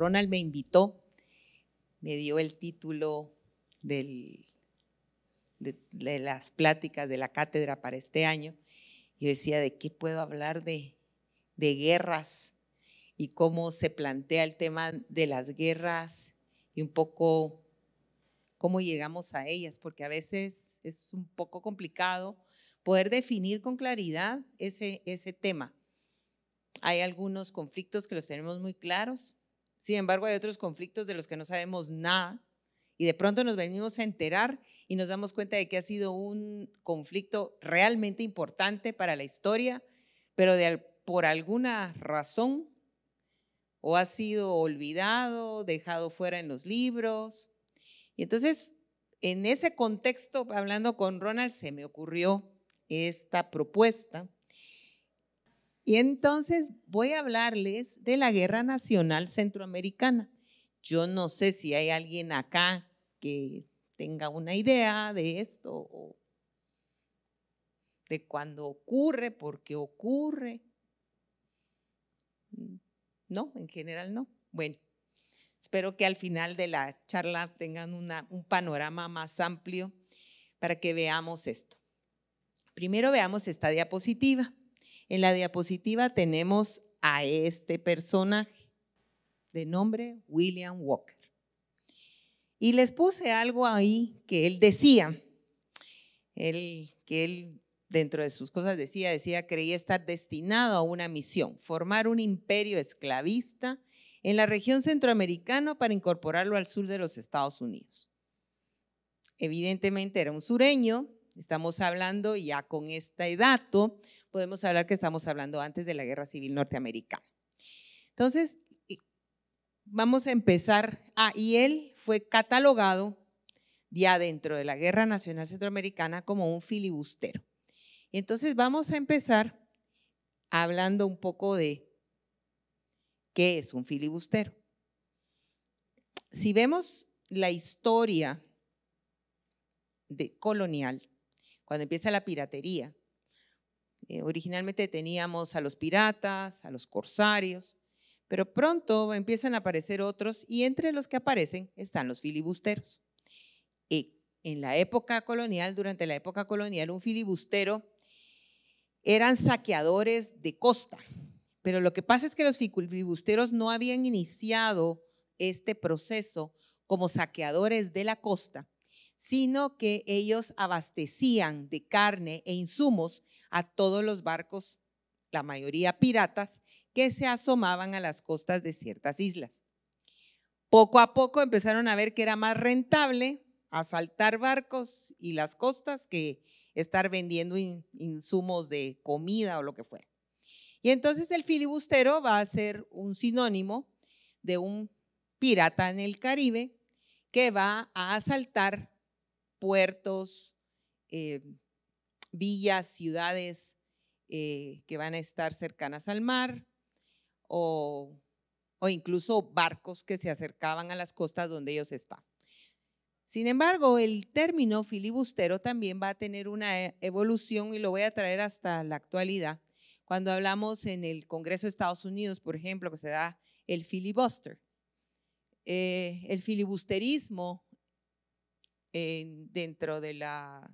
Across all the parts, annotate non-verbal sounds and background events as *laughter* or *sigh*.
Ronald me invitó, me dio el título de, las pláticas de la cátedra para este año. Yo decía, ¿de qué puedo hablar de, guerras y cómo se plantea el tema de las guerras y un poco cómo llegamos a ellas? Porque a veces es un poco complicado poder definir con claridad ese tema. Hay algunos conflictos que los tenemos muy claros, sin embargo, hay otros conflictos de los que no sabemos nada y de pronto nos venimos a enterar y nos damos cuenta de que ha sido un conflicto realmente importante para la historia, pero por alguna razón o ha sido olvidado, dejado fuera en los libros. Y entonces, en ese contexto, hablando con Ronald, se me ocurrió esta propuesta y entonces voy a hablarles de la Guerra Nacional Centroamericana. Yo no sé si hay alguien acá que tenga una idea de esto o de cuándo ocurre, por qué ocurre. Mm, no, en general no. Bueno, espero que al final de la charla tengan un panorama más amplio para que veamos esto. Primero veamos esta diapositiva. En la diapositiva tenemos a este personaje de nombre William Walker. Y les puse algo ahí que él decía, que él dentro de sus cosas decía, decía, creía estar destinado a una misión, formar un imperio esclavista en la región centroamericana para incorporarlo al sur de los Estados Unidos. Evidentemente era un sureño, Estamos hablando ya con este dato, podemos hablar que estamos hablando antes de la Guerra Civil Norteamericana. Entonces, vamos a empezar. Ah, y él fue catalogado ya dentro de la Guerra Nacional Centroamericana como un filibustero. entonces vamos a empezar hablando un poco de qué es un filibustero. Si vemos la historia de colonial, cuando empieza la piratería. Eh, originalmente teníamos a los piratas, a los corsarios, pero pronto empiezan a aparecer otros y entre los que aparecen están los filibusteros. Eh, en la época colonial, durante la época colonial, un filibustero eran saqueadores de costa, pero lo que pasa es que los filibusteros no habían iniciado este proceso como saqueadores de la costa, sino que ellos abastecían de carne e insumos a todos los barcos, la mayoría piratas, que se asomaban a las costas de ciertas islas. Poco a poco empezaron a ver que era más rentable asaltar barcos y las costas que estar vendiendo insumos de comida o lo que fuera. Y entonces el filibustero va a ser un sinónimo de un pirata en el Caribe que va a asaltar puertos, eh, villas, ciudades eh, que van a estar cercanas al mar o, incluso barcos que se acercaban a las costas donde ellos están. Sin embargo, el término filibustero también va a tener una eh, evolución y lo voy a traer hasta la actualidad. Cuando hablamos en el Congreso de Estados Unidos, por ejemplo, que se da el filibuster. el filibusterismo dentro, de la,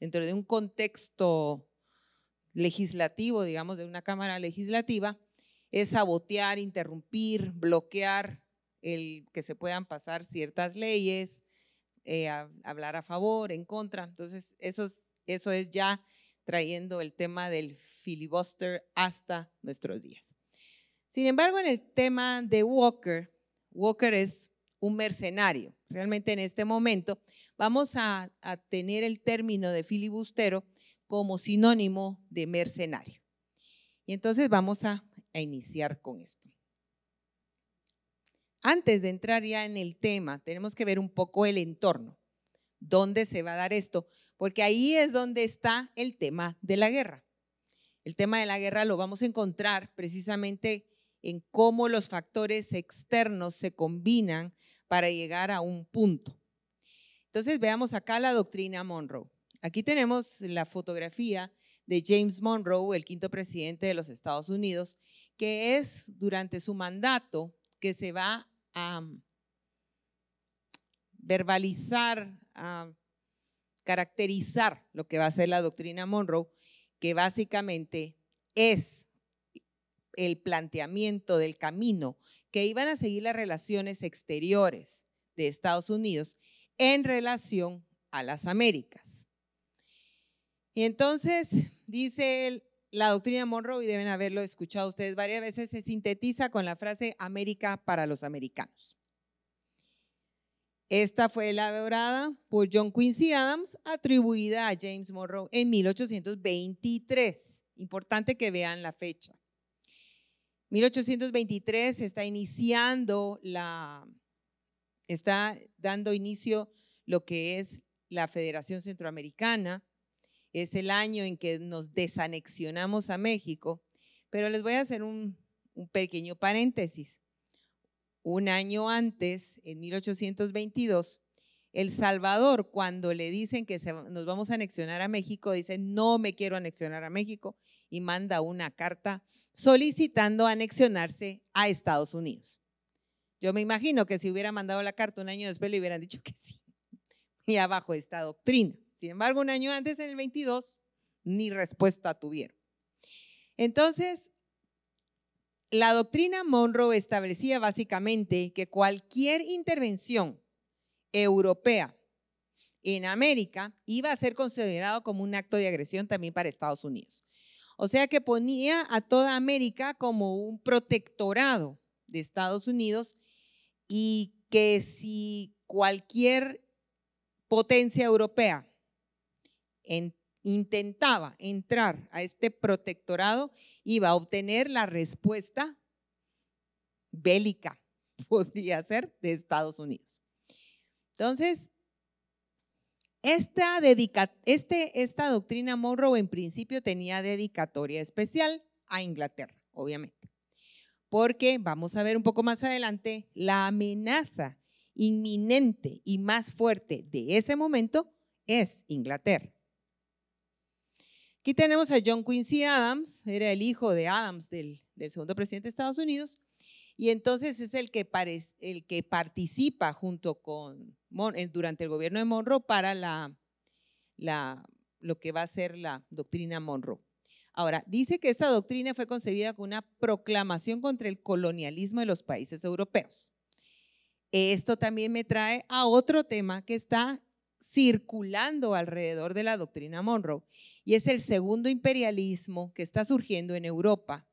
dentro de un contexto legislativo, digamos, de una Cámara Legislativa, es sabotear, interrumpir, bloquear el que se puedan pasar ciertas leyes, eh, hablar a favor, en contra. Entonces, eso eso es ya trayendo el tema del filibuster hasta nuestros días. Sin embargo, en el tema de Walker, Walker es un mercenario. Realmente en este momento vamos a, tener el término de filibustero como sinónimo de mercenario. Y entonces vamos a, a iniciar con esto. Antes de entrar ya en el tema, tenemos que ver un poco el entorno dónde se va a dar esto, porque ahí es donde está el tema de la guerra. El tema de la guerra lo vamos a encontrar precisamente en cómo los factores externos se combinan para llegar a un punto. Entonces veamos acá la doctrina Monroe. Aquí tenemos la fotografía de James Monroe, el quinto presidente de los Estados Unidos, que es durante su mandato que se va a um, verbalizar, a caracterizar lo que va a ser la doctrina Monroe, que básicamente es el planteamiento del camino que iban a seguir las relaciones exteriores de Estados Unidos en relación a las Américas. Y entonces, dice la doctrina Monroe, y deben haberlo escuchado ustedes varias veces, se sintetiza con la frase América para los americanos. Esta fue elaborada por John Quincy Adams, atribuida a James Monroe en 1823. Importante que vean la fecha. 1823 está iniciando la, está dando inicio lo que es la Federación Centroamericana. Es el año en que nos desanexionamos a México, pero les voy a hacer un, un pequeño paréntesis. Un año antes, en 1822, el Salvador, cuando le dicen que nos vamos a anexionar a México, dice, no me quiero anexionar a México y manda una carta solicitando anexionarse a Estados Unidos. Yo me imagino que si hubiera mandado la carta un año después le hubieran dicho que sí, *laughs* y abajo esta doctrina. Sin embargo, un año antes, en el 22, ni respuesta tuvieron. Entonces, la doctrina Monroe establecía básicamente que cualquier intervención europea en América iba a ser considerado como un acto de agresión también para Estados Unidos. O sea que ponía a toda América como un protectorado de Estados Unidos y que si cualquier potencia europea intentaba entrar a este protectorado, iba a obtener la respuesta bélica, *laughs* podría ser, de Estados Unidos. Entonces, este, esta, doctrina Monroe en principio tenía dedicatoria especial a Inglaterra, obviamente, porque vamos a ver un poco más adelante la amenaza inminente y más fuerte de ese momento es Inglaterra. Aquí tenemos a John Quincy Adams, era el hijo de Adams, del, del segundo presidente de Estados Unidos, y entonces es el que, el que participa junto con eh, durante el gobierno de Monroe para la, lo que va a ser la doctrina Monroe. Ahora, dice que esta doctrina fue concebida con una proclamación contra el colonialismo de los países europeos. Esto también me trae a otro tema que está circulando alrededor de la doctrina Monroe, y es el segundo imperialismo que está surgiendo en Europa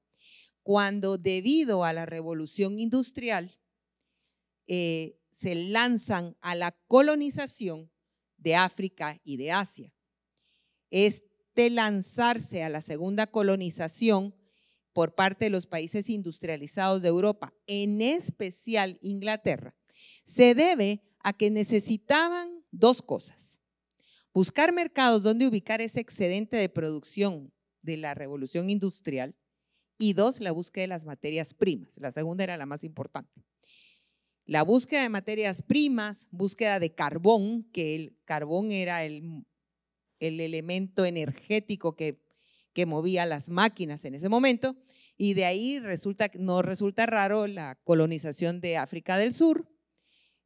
cuando debido a la revolución industrial eh, se lanzan a la colonización de África y de Asia. Este lanzarse a la segunda colonización por parte de los países industrializados de Europa, en especial Inglaterra, se debe a que necesitaban dos cosas. Buscar mercados donde ubicar ese excedente de producción de la revolución industrial y dos, la búsqueda de las materias primas. La segunda era la más importante. La búsqueda de materias primas, búsqueda de carbón, que el carbón era el, elemento energético que, que movía las máquinas en ese momento, y de ahí resulta, no resulta raro la colonización de África del Sur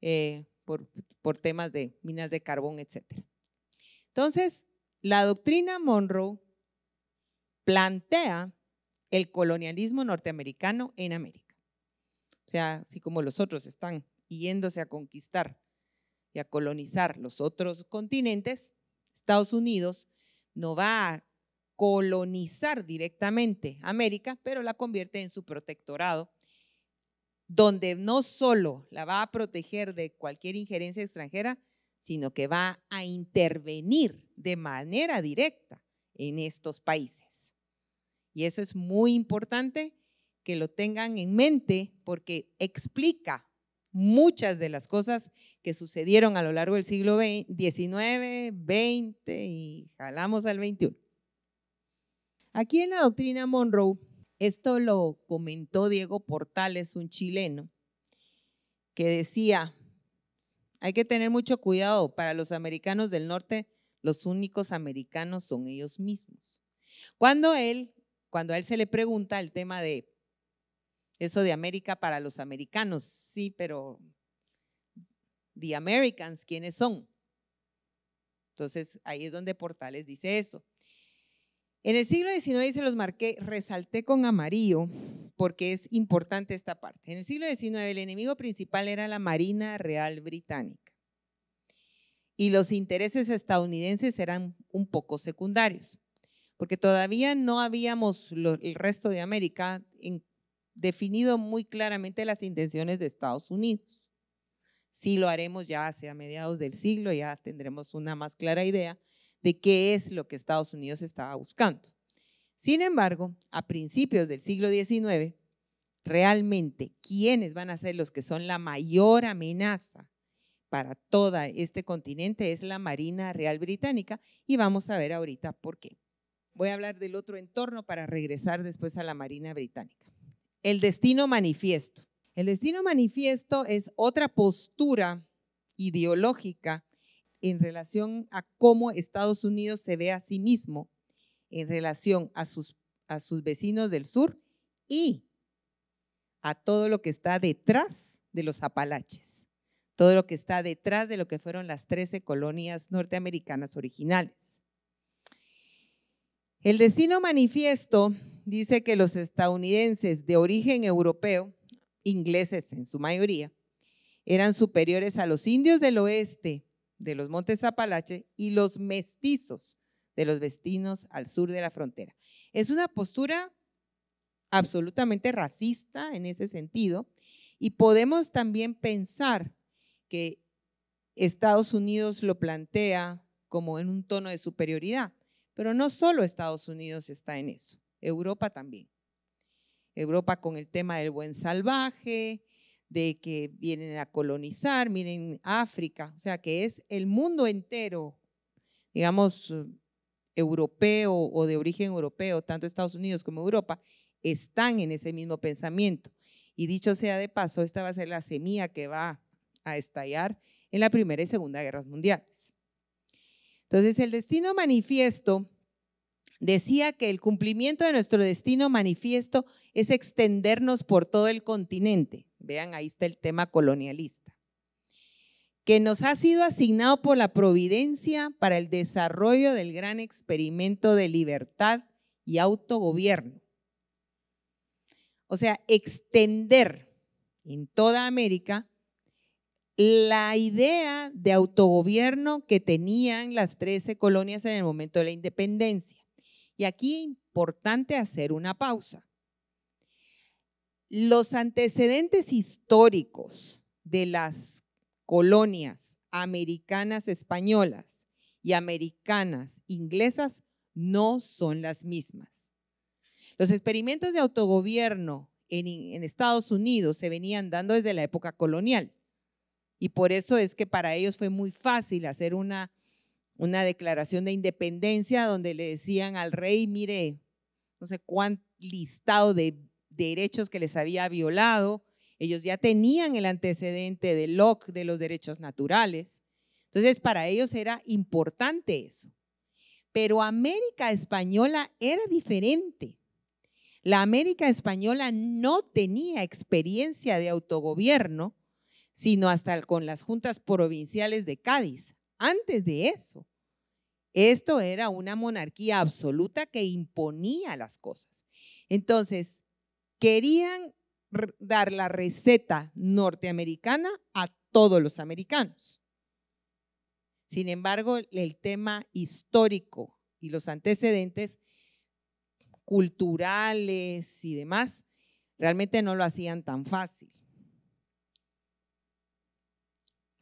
eh, por, por temas de minas de carbón, etc. Entonces, la doctrina Monroe plantea el colonialismo norteamericano en América. O sea, así como los otros están yéndose a conquistar y a colonizar los otros continentes, Estados Unidos no va a colonizar directamente América, pero la convierte en su protectorado, donde no solo la va a proteger de cualquier injerencia extranjera, sino que va a intervenir de manera directa en estos países. Y eso es muy importante que lo tengan en mente porque explica muchas de las cosas que sucedieron a lo largo del siglo XIX, XX y jalamos al XXI. Aquí en la doctrina Monroe, esto lo comentó Diego Portales, un chileno, que decía, hay que tener mucho cuidado, para los americanos del norte, los únicos americanos son ellos mismos. Cuando él cuando a él se le pregunta el tema de eso de América para los americanos, sí, pero the Americans, ¿quiénes son? Entonces, ahí es donde Portales dice eso. En el siglo XIX, se los marqué, resalté con amarillo, porque es importante esta parte. En el siglo XIX, el enemigo principal era la Marina Real Británica. Y los intereses estadounidenses eran un poco secundarios porque todavía no habíamos el resto de América definido muy claramente las intenciones de Estados Unidos. Si lo haremos ya hacia mediados del siglo, ya tendremos una más clara idea de qué es lo que Estados Unidos estaba buscando. Sin embargo, a principios del siglo XIX, realmente quiénes van a ser los que son la mayor amenaza para todo este continente es la Marina Real Británica y vamos a ver ahorita por qué. Voy a hablar del otro entorno para regresar después a la Marina Británica. El destino manifiesto. El destino manifiesto es otra postura ideológica en relación a cómo Estados Unidos se ve a sí mismo en relación a sus, vecinos del sur y a todo lo que está detrás de los Apalaches, todo lo que está detrás de lo que fueron las 13 colonias norteamericanas originales. El destino manifiesto dice que los estadounidenses de origen europeo, ingleses en su mayoría, eran superiores a los indios del oeste de los montes Apalache y los mestizos de los vecinos al sur de la frontera. Es una postura absolutamente racista en ese sentido y podemos también pensar que Estados Unidos lo plantea como en un tono de superioridad pero no solo Estados Unidos está en eso, Europa también. Europa con el tema del buen salvaje, de que vienen a colonizar, miren África, o sea que es el mundo entero, digamos, eh, europeo o de origen europeo, tanto Estados Unidos como Europa, están en ese mismo pensamiento. Y dicho sea de paso, esta va a ser la semilla que va a estallar en la Primera y Segunda Guerras Mundiales. Entonces, el destino manifiesto decía que el cumplimiento de nuestro destino manifiesto es extendernos por todo el continente. Vean, ahí está el tema colonialista. Que nos ha sido asignado por la providencia para el desarrollo del gran experimento de libertad y autogobierno. O sea, extender en toda América la idea de autogobierno que tenían las 13 colonias en el momento de la independencia. Y aquí es importante hacer una pausa. Los antecedentes históricos de las colonias americanas españolas y americanas inglesas no son las mismas. Los experimentos de autogobierno en, en Estados Unidos se venían dando desde la época colonial y por eso es que para ellos fue muy fácil hacer una, una declaración de independencia donde le decían al rey, mire, no sé cuán listado de derechos que les había violado. Ellos ya tenían el antecedente de Locke de los derechos naturales. Entonces, para ellos era importante eso. Pero América Española era diferente. La América Española no tenía experiencia de autogobierno sino hasta con las juntas provinciales de Cádiz. Antes de eso, esto era una monarquía absoluta que imponía las cosas. Entonces, querían dar la receta norteamericana a todos los americanos. Sin embargo, el tema histórico y los antecedentes culturales y demás realmente no lo hacían tan fácil.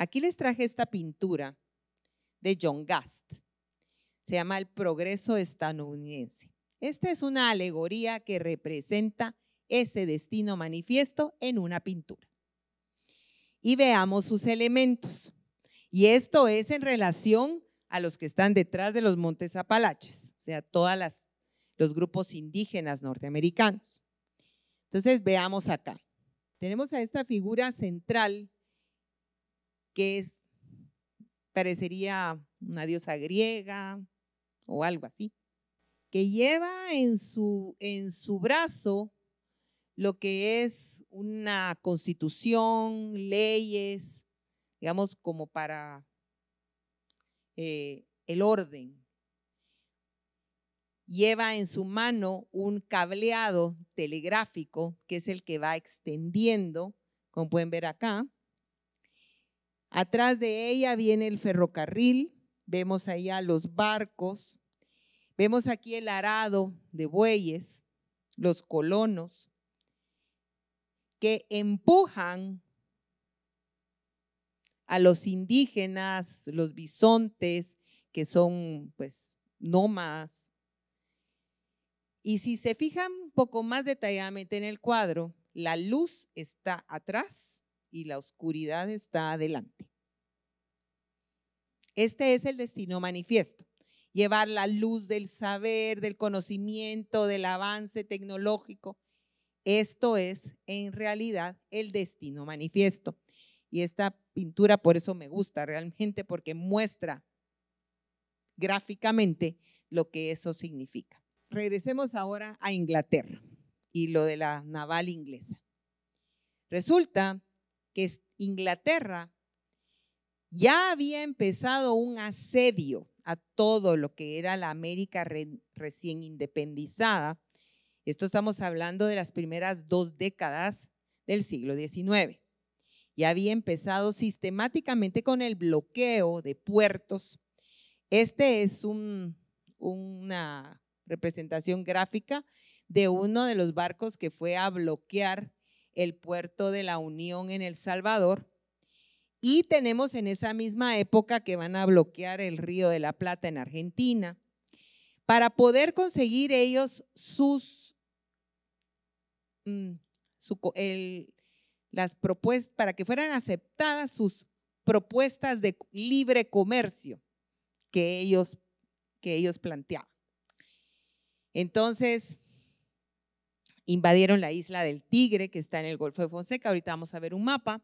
Aquí les traje esta pintura de John Gast. Se llama El progreso estadounidense. Esta es una alegoría que representa ese destino manifiesto en una pintura. Y veamos sus elementos. Y esto es en relación a los que están detrás de los montes Apalaches, o sea, todos los grupos indígenas norteamericanos. Entonces, veamos acá. Tenemos a esta figura central que es, parecería una diosa griega o algo así, que lleva en su, en su brazo lo que es una constitución, leyes, digamos, como para eh, el orden. Lleva en su mano un cableado telegráfico, que es el que va extendiendo, como pueden ver acá, Atrás de ella viene el ferrocarril, vemos allá los barcos, vemos aquí el arado de bueyes, los colonos, que empujan a los indígenas, los bisontes, que son pues nómadas. Y si se fijan un poco más detalladamente en el cuadro, la luz está atrás y la oscuridad está adelante. Este es el destino manifiesto. Llevar la luz del saber, del conocimiento, del avance tecnológico. Esto es en realidad el destino manifiesto. Y esta pintura por eso me gusta realmente porque muestra gráficamente lo que eso significa. Regresemos ahora a Inglaterra y lo de la naval inglesa. Resulta que Inglaterra ya había empezado un asedio a todo lo que era la América recién independizada. Esto estamos hablando de las primeras dos décadas del siglo XIX. Ya había empezado sistemáticamente con el bloqueo de puertos. Este es una representación gráfica de uno de los barcos que fue a bloquear el puerto de la Unión en El Salvador. Y tenemos en esa misma época que van a bloquear el río de la Plata en Argentina. Para poder conseguir ellos sus, mm, las propuestas, para que fueran aceptadas sus propuestas de libre comercio que ellos, que ellos planteaban. Entonces, invadieron la isla del Tigre, que está en el Golfo de Fonseca, ahorita vamos a ver un mapa.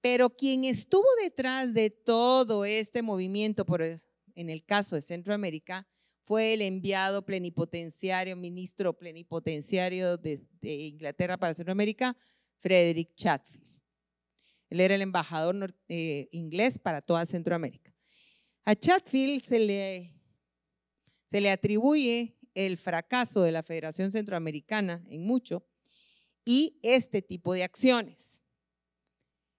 Pero quien estuvo detrás de todo este movimiento, por, e, en el caso de Centroamérica, fue el enviado plenipotenciario, ministro plenipotenciario de, Inglaterra para Centroamérica, Frederick Chatfield. Él era el embajador eh, inglés para toda Centroamérica. A Chatfield se le, se le atribuye el fracaso de la Federación Centroamericana en mucho y este tipo de acciones.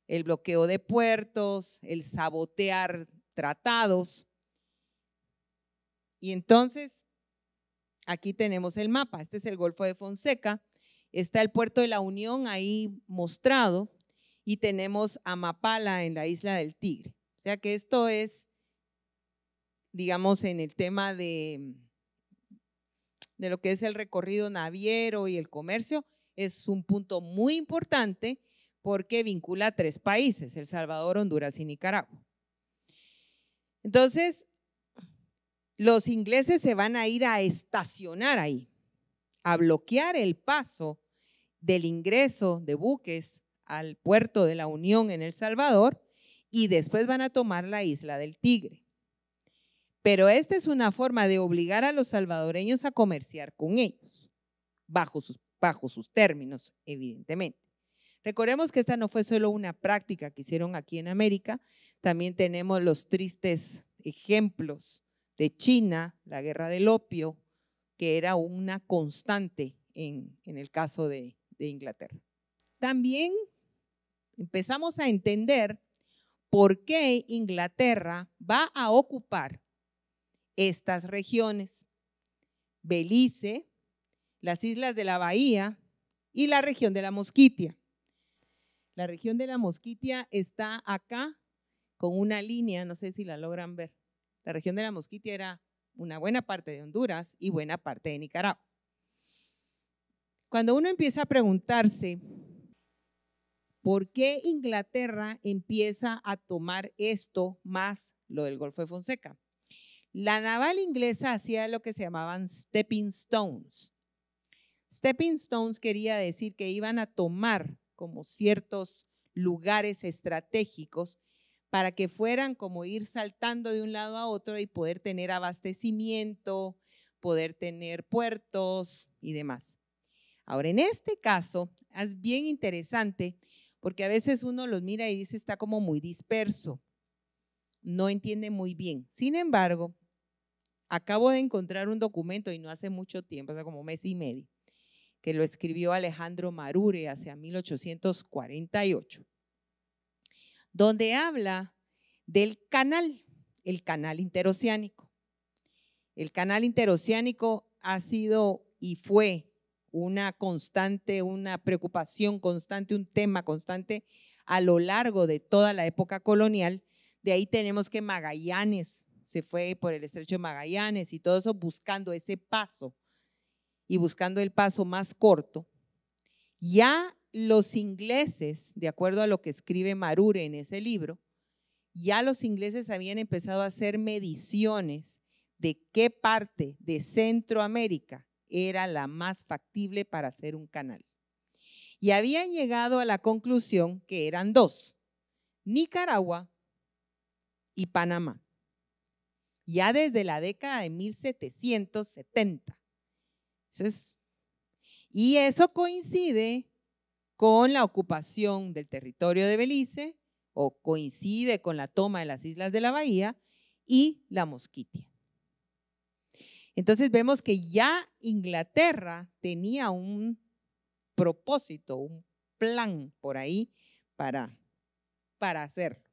El bloqueo de puertos, el sabotear tratados. Y entonces, aquí tenemos el mapa. Este es el Golfo de Fonseca. Está el puerto de la Unión ahí mostrado y tenemos a Mapala en la isla del Tigre. O sea que esto es, digamos, en el tema de de lo que es el recorrido naviero y el comercio, es un punto muy importante porque vincula tres países, El Salvador, Honduras y Nicaragua. Entonces, los ingleses se van a ir a estacionar ahí, a bloquear el paso del ingreso de buques al puerto de la Unión en El Salvador y después van a tomar la isla del Tigre. Pero esta es una forma de obligar a los salvadoreños a comerciar con ellos, bajo sus, bajo sus términos, evidentemente. Recordemos que esta no fue solo una práctica que hicieron aquí en América, también tenemos los tristes ejemplos de China, la guerra del opio, que era una constante en, el caso de, de Inglaterra. También empezamos a entender por qué Inglaterra va a ocupar estas regiones, Belice, las islas de la Bahía y la región de la Mosquitia. La región de la Mosquitia está acá con una línea, no sé si la logran ver. La región de la Mosquitia era una buena parte de Honduras y buena parte de Nicaragua. Cuando uno empieza a preguntarse por qué Inglaterra empieza a tomar esto más lo del Golfo de Fonseca, la naval inglesa hacía lo que se llamaban stepping stones. Stepping stones quería decir que iban a tomar como ciertos lugares estratégicos para que fueran como ir saltando de un lado a otro y poder tener abastecimiento, poder tener puertos y demás. Ahora, en este caso, es bien interesante porque a veces uno los mira y dice está como muy disperso, no entiende muy bien. Sin embargo, Acabo de encontrar un documento y no hace mucho tiempo, hace como mes y medio, que lo escribió Alejandro Marure hacia 1848, donde habla del canal, el canal interoceánico. El canal interoceánico ha sido y fue una constante, una preocupación constante, un tema constante a lo largo de toda la época colonial. De ahí tenemos que Magallanes se fue por el estrecho de Magallanes y todo eso buscando ese paso y buscando el paso más corto, ya los ingleses, de acuerdo a lo que escribe Marure en ese libro, ya los ingleses habían empezado a hacer mediciones de qué parte de Centroamérica era la más factible para hacer un canal. Y habían llegado a la conclusión que eran dos, Nicaragua y Panamá ya desde la década de 1770. y eso coincide con la ocupación del territorio de Belice o coincide con la toma de las islas de la Bahía y la Mosquitia. Entonces vemos que ya Inglaterra tenía un propósito, un plan por ahí para, para hacer.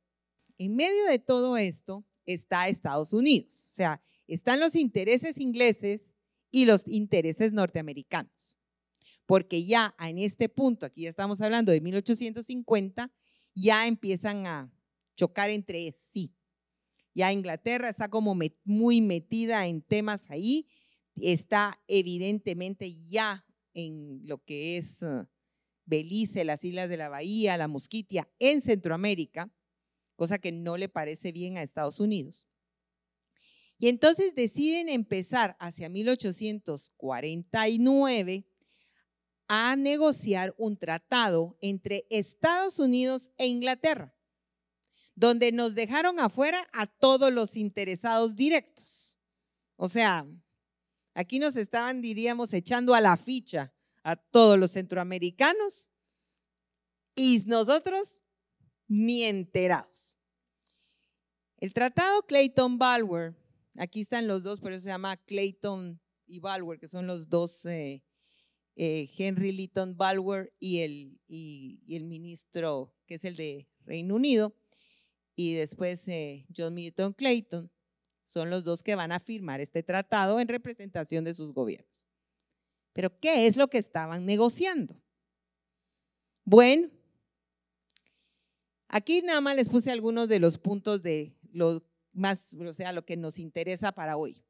En medio de todo esto, está Estados Unidos. O sea, están los intereses ingleses y los intereses norteamericanos. Porque ya en este punto, aquí ya estamos hablando de 1850, ya empiezan a chocar entre sí. Ya Inglaterra está como muy metida en temas ahí, está evidentemente ya en lo que es eh, Belice, las Islas de la Bahía, la Mosquitia, en Centroamérica, cosa que no le parece bien a Estados Unidos. Y entonces deciden empezar hacia 1849 a negociar un tratado entre Estados Unidos e Inglaterra, donde nos dejaron afuera a todos los interesados directos. O sea, aquí nos estaban, diríamos, echando a la ficha a todos los centroamericanos y nosotros ni enterados. El tratado Clayton Balwer, aquí están los dos, pero eso se llama Clayton y Balwer, que son los dos, eh, eh, Henry Lytton Balwer y el, el, ministro, que es el de Reino Unido, y después eh, John Milton Clayton, son los dos que van a firmar este tratado en representación de sus gobiernos. Pero, ¿qué es lo que estaban negociando? Bueno, Aquí nada más les puse algunos de los puntos de lo más, o sea, lo que nos interesa para hoy.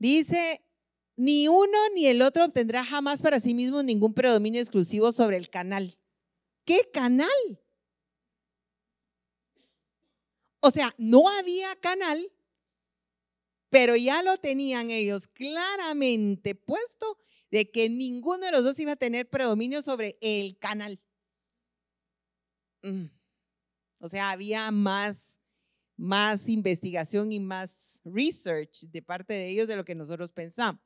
Dice, ni uno ni el otro obtendrá jamás para sí mismo ningún predominio exclusivo sobre el canal. ¿Qué canal? O sea, no había canal, pero ya lo tenían ellos claramente puesto de que ninguno de los dos iba a tener predominio sobre el canal. Mm. o sea, había más, más investigación y más research de parte de ellos de lo que nosotros pensamos.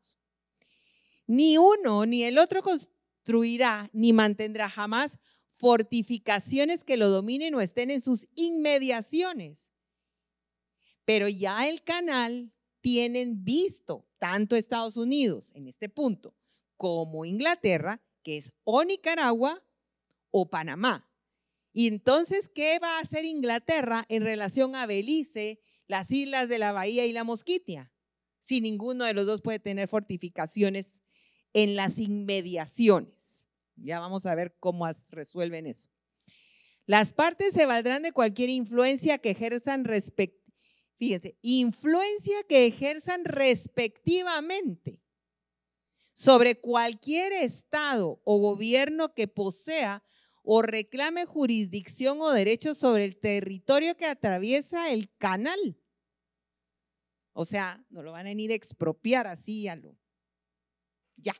Ni uno ni el otro construirá ni mantendrá jamás fortificaciones que lo dominen o estén en sus inmediaciones. Pero ya el canal tienen visto tanto Estados Unidos en este punto como Inglaterra, que es o Nicaragua o Panamá. Y entonces, ¿qué va a hacer Inglaterra en relación a Belice, las islas de la Bahía y la Mosquitia? Si ninguno de los dos puede tener fortificaciones en las inmediaciones. Ya vamos a ver cómo resuelven eso. Las partes se valdrán de cualquier influencia que ejerzan influencia que ejerzan respectivamente sobre cualquier estado o gobierno que posea o reclame jurisdicción o derecho sobre el territorio que atraviesa el canal. O sea, no lo van a ir a expropiar así a lo. Ya.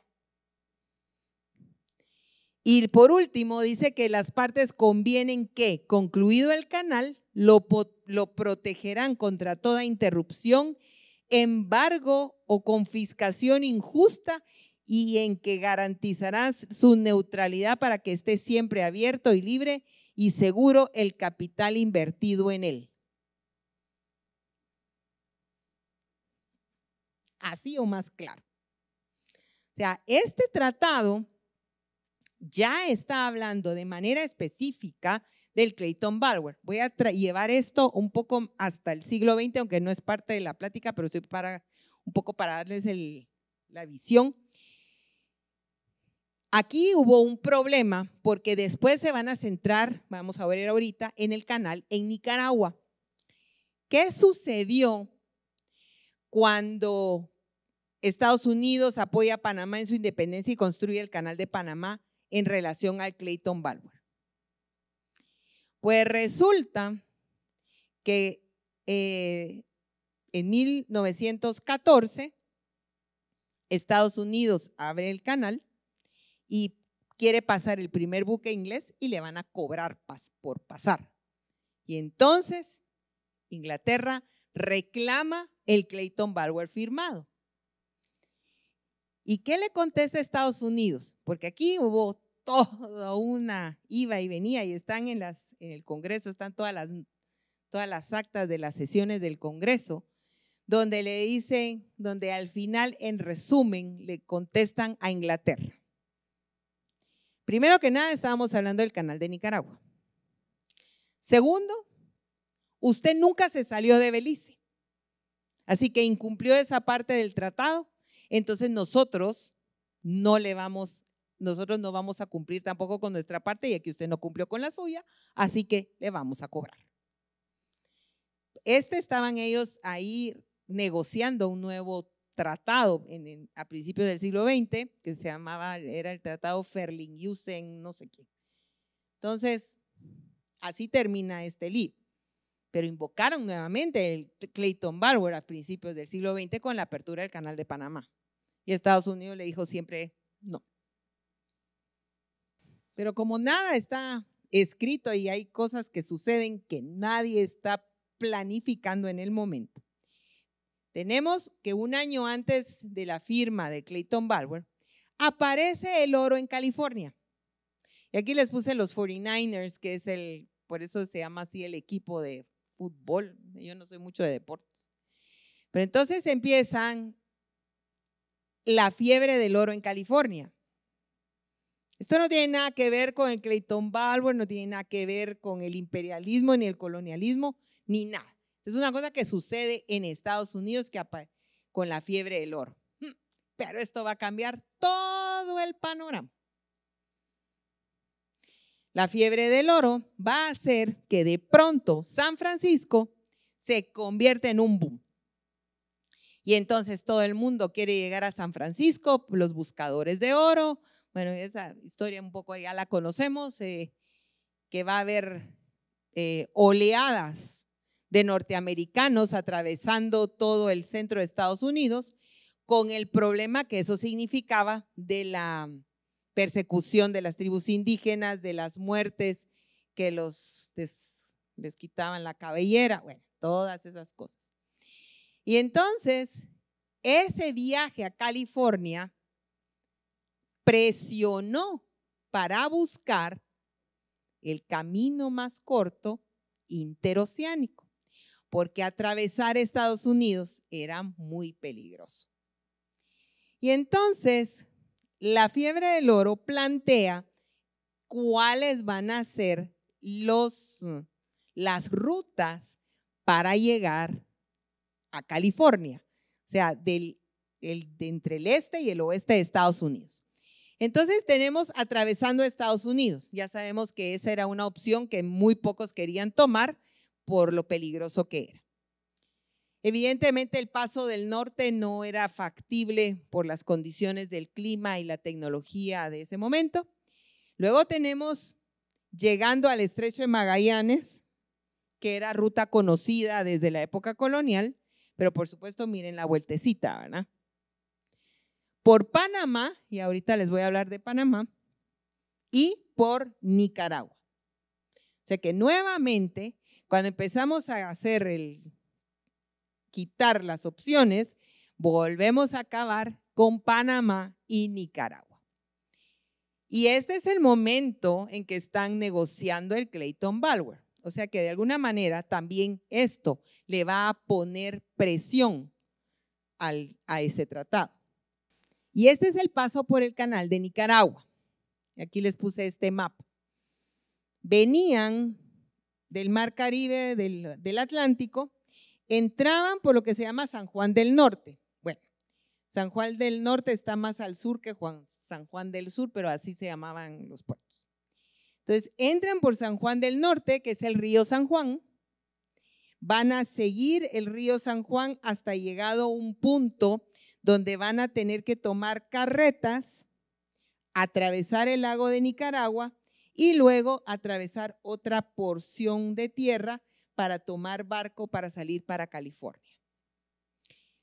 Y por último, dice que las partes convienen que, concluido el canal, lo, lo protegerán contra toda interrupción, embargo o confiscación injusta y en que garantizarás su neutralidad para que esté siempre abierto y libre y seguro el capital invertido en él. Así o más claro. O sea, este tratado ya está hablando de manera específica del Clayton Barware. Voy a llevar esto un poco hasta el siglo XX, aunque no es parte de la plática, pero estoy para un poco para darles la visión. Aquí hubo un problema porque después se van a centrar, vamos a ver ahorita, en el canal en Nicaragua. ¿Qué sucedió cuando Estados Unidos apoya a Panamá en su independencia y construye el canal de Panamá en relación al Clayton Balboa? Pues resulta que eh, en 1914 Estados Unidos abre el canal y quiere pasar el primer buque inglés y le van a cobrar por pasar. Y entonces Inglaterra reclama el Clayton Balware firmado. ¿Y qué le contesta a Estados Unidos? Porque aquí hubo toda una iba y venía y están en, el Congreso, están todas las, todas las actas de las sesiones del Congreso, donde le dicen, donde al final, en resumen, le contestan a Inglaterra. Primero que nada, estábamos hablando del canal de Nicaragua. Segundo, usted nunca se salió de Belice. Así que incumplió esa parte del tratado. Entonces nosotros no le vamos, nosotros no vamos a cumplir tampoco con nuestra parte, ya que usted no cumplió con la suya, así que le vamos a cobrar. Este estaban ellos ahí negociando un nuevo tratado a principios del siglo XX, que se llamaba, era el tratado Ferlinghusen, no sé qué. Entonces, así termina este libro. Pero invocaron nuevamente el Clayton Bulwer a principios del siglo XX con la apertura del Canal de Panamá. Y Estados Unidos le dijo siempre no. Pero como nada está escrito y hay cosas que suceden que nadie está planificando en el momento, tenemos que un año antes de la firma de Clayton Balwer, aparece el oro en California. Y aquí les puse los 49ers, que es el, por eso se llama así el equipo de fútbol. Yo no soy mucho de deportes. Pero entonces empiezan la fiebre del oro en California. Esto no tiene nada que ver con el Clayton Baldwin, no tiene nada que ver con el imperialismo ni el colonialismo, ni nada. Es una cosa que sucede en Estados Unidos que con la fiebre del oro. Mm, pero esto va a cambiar todo el panorama. La fiebre del oro va a hacer que de pronto San Francisco se convierta en un boom. Y entonces todo el mundo quiere llegar a San Francisco, los buscadores de oro. Bueno, esa historia un poco ya la conocemos, eh, que va a haber eh, oleadas de norteamericanos atravesando todo el centro de Estados Unidos, con el problema que eso significaba de la persecución de las tribus indígenas, de las muertes que los les quitaban la cabellera, bueno, todas esas cosas. Y entonces, ese viaje a California presionó para buscar el camino más corto interoceánico porque atravesar Estados Unidos era muy peligroso. Y entonces, la fiebre del oro plantea cuáles van a ser los, las rutas para llegar a California, o sea, entre el este y el oeste de Estados Unidos. Entonces tenemos atravesando Estados Unidos. Ya sabemos que esa era una opción que muy pocos querían tomar, por lo peligroso que era. Evidentemente el paso del norte no era factible por las condiciones del clima y la tecnología de ese momento. Luego tenemos llegando al estrecho de Magallanes, que era ruta conocida desde la época colonial, pero por supuesto miren la vueltecita, ¿verdad? Por Panamá, y ahorita les voy a hablar de Panamá, y por Nicaragua. O sea que nuevamente cuando empezamos a hacer el quitar las opciones, volvemos a acabar con Panamá y Nicaragua. Y este es el momento en que están negociando el Clayton Balwer. O sea que de alguna manera también esto le va a poner presión al, a ese tratado. Y este es el paso por el canal de Nicaragua. Aquí les puse este mapa. Venían del Mar Caribe, del, Atlántico, entraban por lo que se llama San Juan del Norte. Bueno, San Juan del Norte está más al sur que San Juan del Sur, pero así se llamaban los puertos. Entonces, entran por San Juan del Norte, que es el río San Juan, van a seguir el río San Juan hasta llegado a un punto donde van a tener que tomar carretas, atravesar el lago de Nicaragua y luego atravesar otra porción de tierra para tomar barco para salir para California.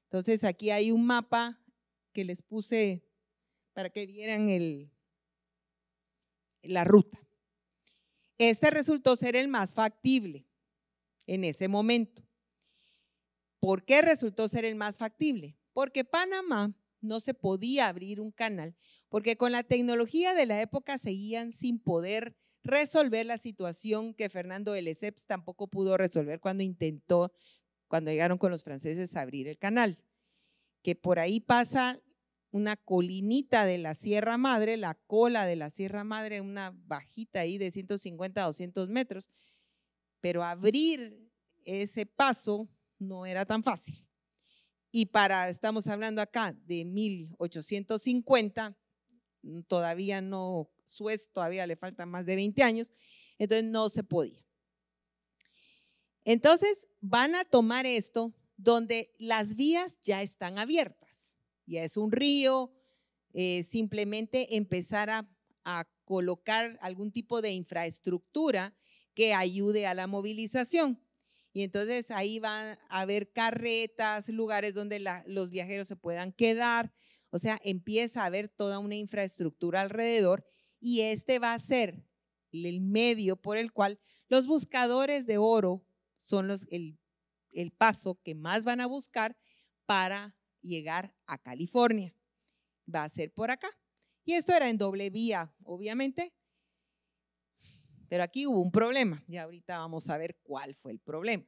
Entonces aquí hay un mapa que les puse para que vieran la ruta. Este resultó ser el más factible en ese momento. ¿Por qué resultó ser el más factible? Porque Panamá no se podía abrir un canal, porque con la tecnología de la época seguían sin poder resolver la situación que Fernando de Lesseps tampoco pudo resolver cuando intentó, cuando llegaron con los franceses a abrir el canal, que por ahí pasa una colinita de la Sierra Madre, la cola de la Sierra Madre, una bajita ahí de 150 a 200 metros, pero abrir ese paso no era tan fácil y para, estamos hablando acá de 1850, mm, todavía no, Suez todavía le faltan más de 20 años, entonces no se podía. Entonces van a tomar esto donde las vías ya están abiertas, ya es un río, eh, simplemente empezar a colocar algún tipo de infraestructura que ayude a la movilización. Y entonces ahí van a haber carretas, lugares donde los viajeros se puedan quedar. O sea, empieza a haber toda una infraestructura alrededor y este va a ser el medio por el cual los buscadores de oro son los, el paso que más van a buscar para llegar a California. Va a ser por acá. Y esto era en doble vía, obviamente, pero aquí hubo un problema y ahorita vamos a ver cuál fue el problema.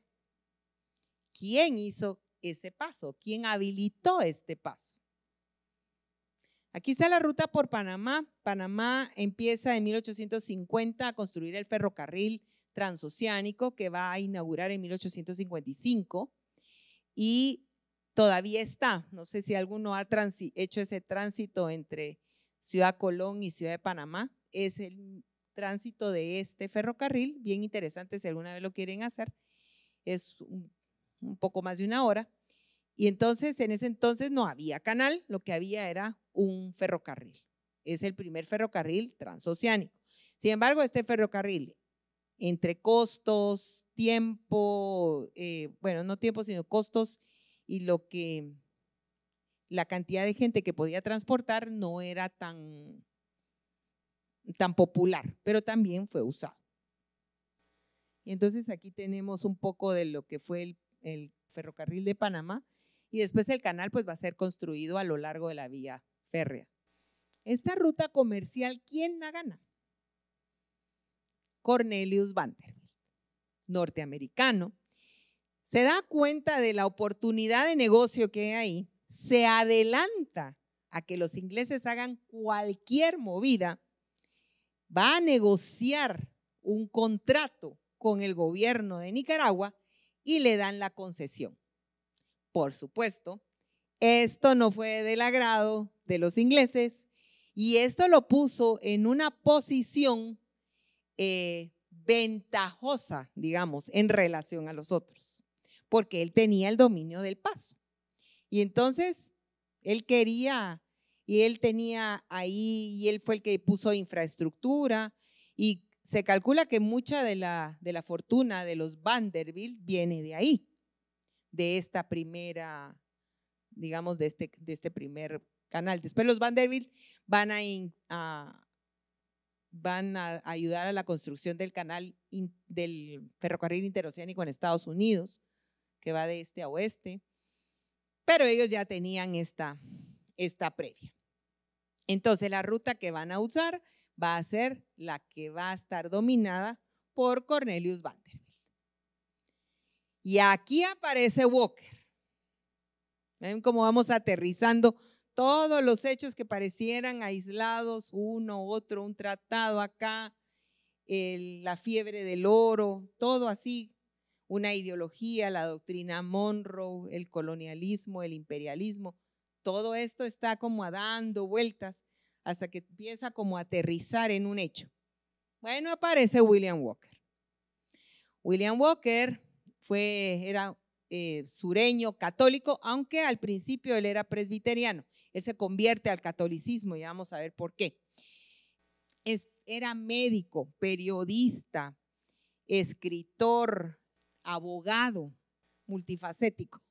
¿Quién hizo ese paso? ¿Quién habilitó este paso? Aquí está la ruta por Panamá. Panamá empieza en 1850 a construir el ferrocarril transoceánico que va a inaugurar en 1855 y todavía está. No sé si alguno ha hecho ese tránsito entre Ciudad Colón y Ciudad de Panamá. Es el tránsito de este ferrocarril, bien interesante si alguna vez lo quieren hacer, es un, poco más de una hora. Y entonces, en ese entonces no había canal, lo que había era un ferrocarril. Es el primer ferrocarril transoceánico. Sin embargo, este ferrocarril, entre costos, tiempo, eh, bueno, no tiempo, sino costos y lo que la cantidad de gente que podía transportar no era tan tan popular, pero también fue usado. Y entonces aquí tenemos un poco de lo que fue el, ferrocarril de Panamá y después el canal pues va a ser construido a lo largo de la vía férrea. Esta ruta comercial, ¿quién la gana? Cornelius Vanderbilt, norteamericano, se da cuenta de la oportunidad de negocio que hay ahí, se adelanta a que los ingleses hagan cualquier movida va a negociar un contrato con el gobierno de Nicaragua y le dan la concesión. Por supuesto, esto no fue del agrado de los ingleses y esto lo puso en una posición eh, ventajosa, digamos, en relación a los otros, porque él tenía el dominio del paso. Y entonces, él quería y él tenía ahí, y él fue el que puso infraestructura, y se calcula que mucha de la, de la fortuna de los Vanderbilt viene de ahí, de esta primera, digamos, de este, de este primer canal. Después los Vanderbilt van a, van a ayudar a la construcción del canal del ferrocarril interoceánico en Estados Unidos, que va de este a oeste, pero ellos ya tenían esta, esta previa. Entonces la ruta que van a usar va a ser la que va a estar dominada por Cornelius Vanderbilt. Y aquí aparece Walker. ¿Ven cómo vamos aterrizando todos los hechos que parecieran aislados, uno, u otro, un tratado acá, la fiebre del oro, todo así, una ideología, la doctrina Monroe, el colonialismo, el imperialismo, todo esto está como a dando vueltas hasta que empieza como a aterrizar en un hecho. Bueno, aparece William Walker. William Walker fue, era eh, sureño católico, aunque al principio él era presbiteriano. Él se convierte al catolicismo y vamos a ver por qué. era médico, periodista, escritor, abogado, multifacético.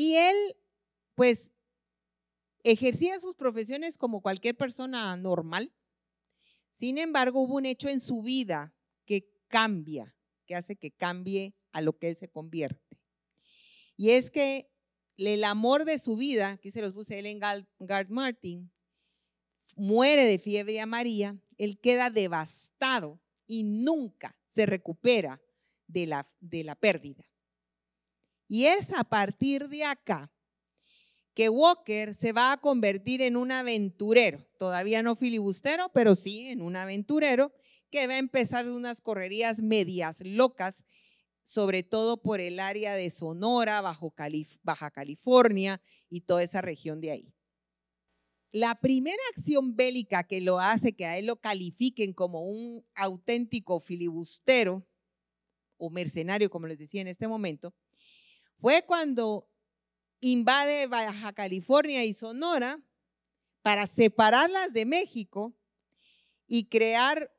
Y él, pues, ejercía sus profesiones como cualquier persona normal. Sin embargo, hubo un hecho en su vida que cambia, que hace que cambie a lo que él se convierte. Y es que el amor de su vida, que se los puse Ellen Gard Martin, muere de fiebre a María. él queda devastado y nunca se recupera de la, de la pérdida. Y es a partir de acá que Walker se va a convertir en un aventurero, todavía no filibustero, pero sí en un aventurero, que va a empezar unas correrías medias locas, sobre todo por el área de Sonora, Baja California y toda esa región de ahí. La primera acción bélica que lo hace, que a él lo califiquen como un auténtico filibustero o mercenario, como les decía en este momento, fue cuando invade Baja California y Sonora para separarlas de México y crear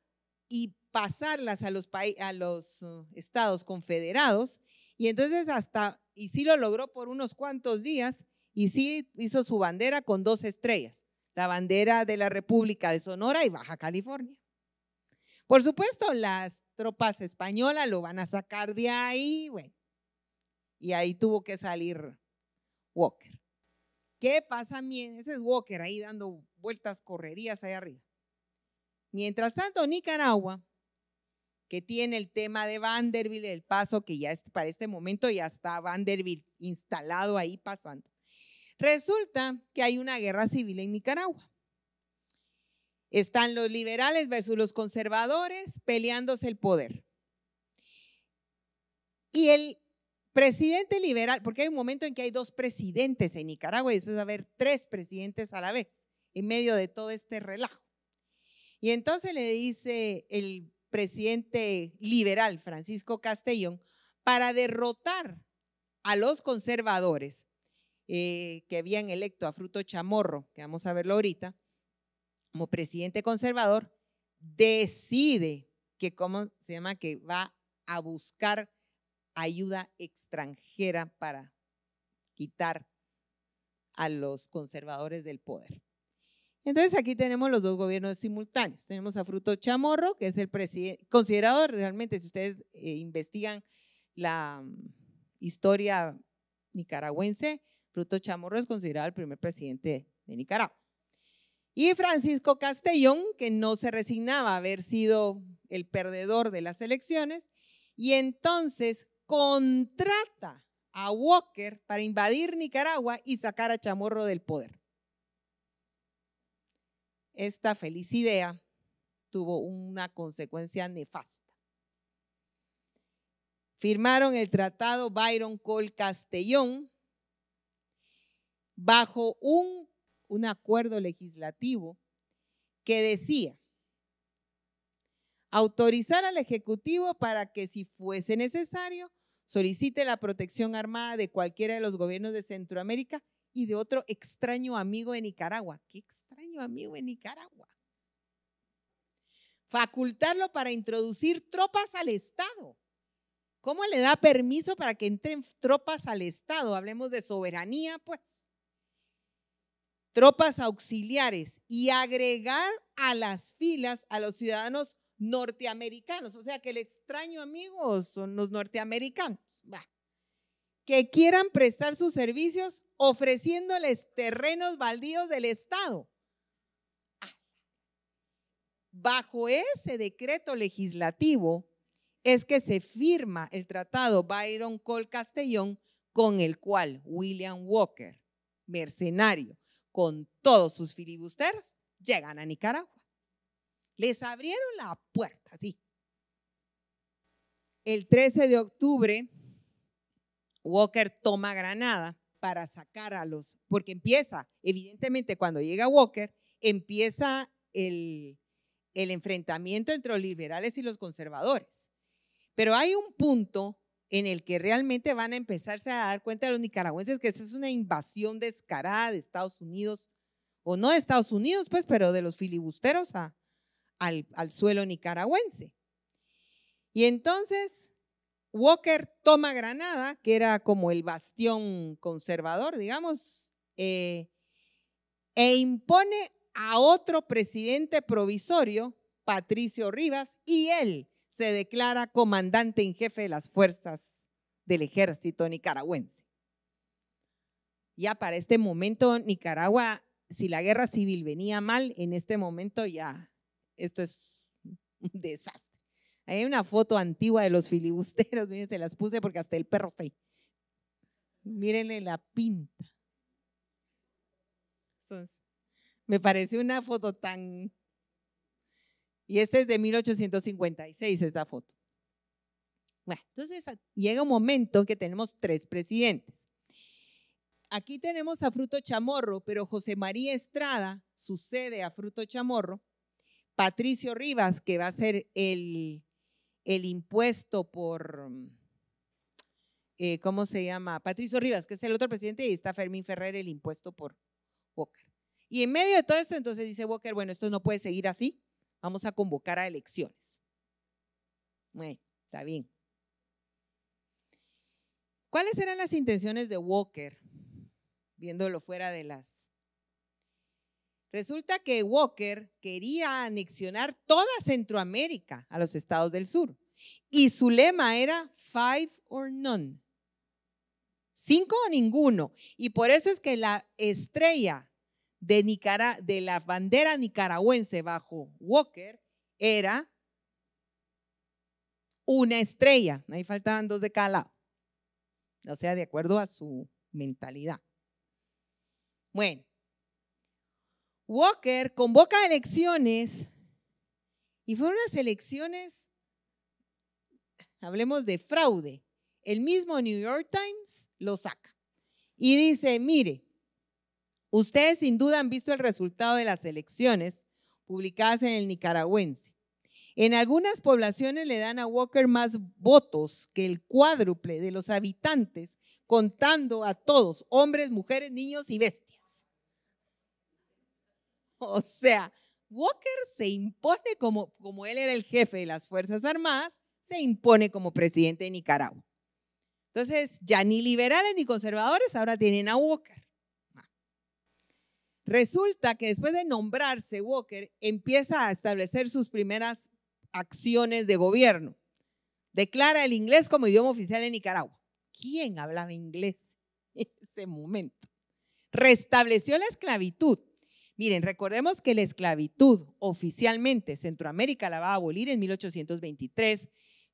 y pasarlas a los, uh, estados confederados. Y entonces hasta, y sí lo logró por unos cuantos días, y sí hizo su bandera con dos estrellas, la bandera de la República de Sonora y Baja California. Por supuesto, las tropas españolas lo van a sacar de ahí, bueno. Y ahí tuvo que salir Walker. ¿Qué pasa? Ese es Walker ahí dando vueltas, correrías ahí arriba. Mientras tanto, Nicaragua, que tiene el tema de Vanderbilt, el paso que ya para este momento ya está Vanderbilt instalado ahí pasando. Resulta que hay una guerra civil en Nicaragua. Están los liberales versus los conservadores peleándose el poder. Y el Presidente liberal, porque hay un momento en que hay dos presidentes en Nicaragua y eso va a haber tres presidentes a la vez en medio de todo este relajo. Y entonces le dice el presidente liberal Francisco Castellón, para derrotar a los conservadores eh, que habían electo a Fruto Chamorro, que vamos a verlo ahorita, como presidente conservador, decide que, ¿cómo se llama?, que va a buscar ayuda extranjera para quitar a los conservadores del poder. Entonces aquí tenemos los dos gobiernos simultáneos. Tenemos a Fruto Chamorro, que es el presidente, considerado realmente, si ustedes eh, investigan la mm, historia nicaragüense, Fruto Chamorro es considerado el primer presidente de Nicaragua. Y Francisco Castellón, que no se resignaba a haber sido el perdedor de las elecciones, y entonces contrata a Walker para invadir Nicaragua y sacar a Chamorro del poder. Esta feliz idea tuvo una consecuencia nefasta. Firmaron el tratado Byron Col Castellón bajo un, un acuerdo legislativo que decía autorizar al Ejecutivo para que si fuese necesario solicite la protección armada de cualquiera de los gobiernos de Centroamérica y de otro extraño amigo de Nicaragua. ¿Qué extraño amigo de Nicaragua? Facultarlo para introducir tropas al Estado. ¿Cómo le da permiso para que entren tropas al Estado? Hablemos de soberanía, pues. Tropas auxiliares y agregar a las filas a los ciudadanos norteamericanos. O sea que el extraño amigo son los norteamericanos. Que quieran prestar sus servicios ofreciéndoles terrenos baldíos del Estado. Ah. Bajo ese decreto legislativo es que se firma el tratado Byron Col Castellón con el cual William Walker, mercenario, con todos sus filibusteros, llegan a Nicaragua. Les abrieron la puerta, sí. El 13 de octubre, Walker toma Granada para sacar a los, porque empieza, evidentemente cuando llega Walker, empieza el, enfrentamiento entre los liberales y los conservadores. Pero hay un punto en el que realmente van a empezarse a dar cuenta de los nicaragüenses que esa es una invasión descarada de Estados Unidos, o no de Estados Unidos, pues, pero de los filibusteros a, al, suelo nicaragüense. Y entonces Walker toma Granada, que era como el bastión conservador, digamos, eh, e impone a otro presidente provisorio, Patricio Rivas, y él se declara comandante en jefe de las fuerzas del ejército nicaragüense. Ya para este momento, Nicaragua, si la guerra civil venía mal, en este momento ya esto es un desastre. hay una foto antigua de los filibusteros, miren, se las puse porque hasta el perro está Mírenle la pinta. me parece una foto tan... Y esta es de 1856, esta foto. Bueno, entonces llega un momento que tenemos tres presidentes. Aquí tenemos a Fruto Chamorro, pero José María Estrada sucede a Fruto Chamorro Patricio Rivas, que va a ser el, el impuesto por, mm, eh, ¿cómo se llama? Patricio Rivas, que es el otro presidente, y está Fermín Ferrer, el impuesto por Walker. Y en medio de todo esto, entonces dice Walker, bueno, esto no puede seguir así, vamos a convocar a elecciones. Bueno, está bien. ¿Cuáles eran las intenciones de Walker, viéndolo fuera de las Resulta que Walker quería anexionar toda Centroamérica a los estados del sur. Y su lema era five or none. Cinco o ninguno. Y por eso es que la estrella de, de la bandera nicaragüense bajo Walker era una estrella. Ahí faltaban dos de cada lado. O sea, de acuerdo a su mentalidad. Bueno, Walker convoca elecciones y fueron unas elecciones, hablemos de fraude. El mismo New York Times lo saca y dice, mire, ustedes sin duda han visto el resultado de las elecciones publicadas en el nicaragüense. En algunas poblaciones le dan a Walker más votos que el cuádruple de los habitantes, contando a todos, hombres, mujeres, niños y bestias. *laughs* O sea, Walker se impone como, como él era el jefe de las Fuerzas Armadas, se impone como presidente de Nicaragua. Entonces, ya ni liberales ni conservadores ahora tienen a Walker. Ah. Resulta que después de nombrarse Walker, empieza a establecer sus primeras acciones de gobierno. Declara el inglés como idioma oficial de Nicaragua. ¿Quién hablaba inglés en ese momento? Restableció la esclavitud Miren, recordemos que la esclavitud oficialmente Centroamérica la va a abolir en 1823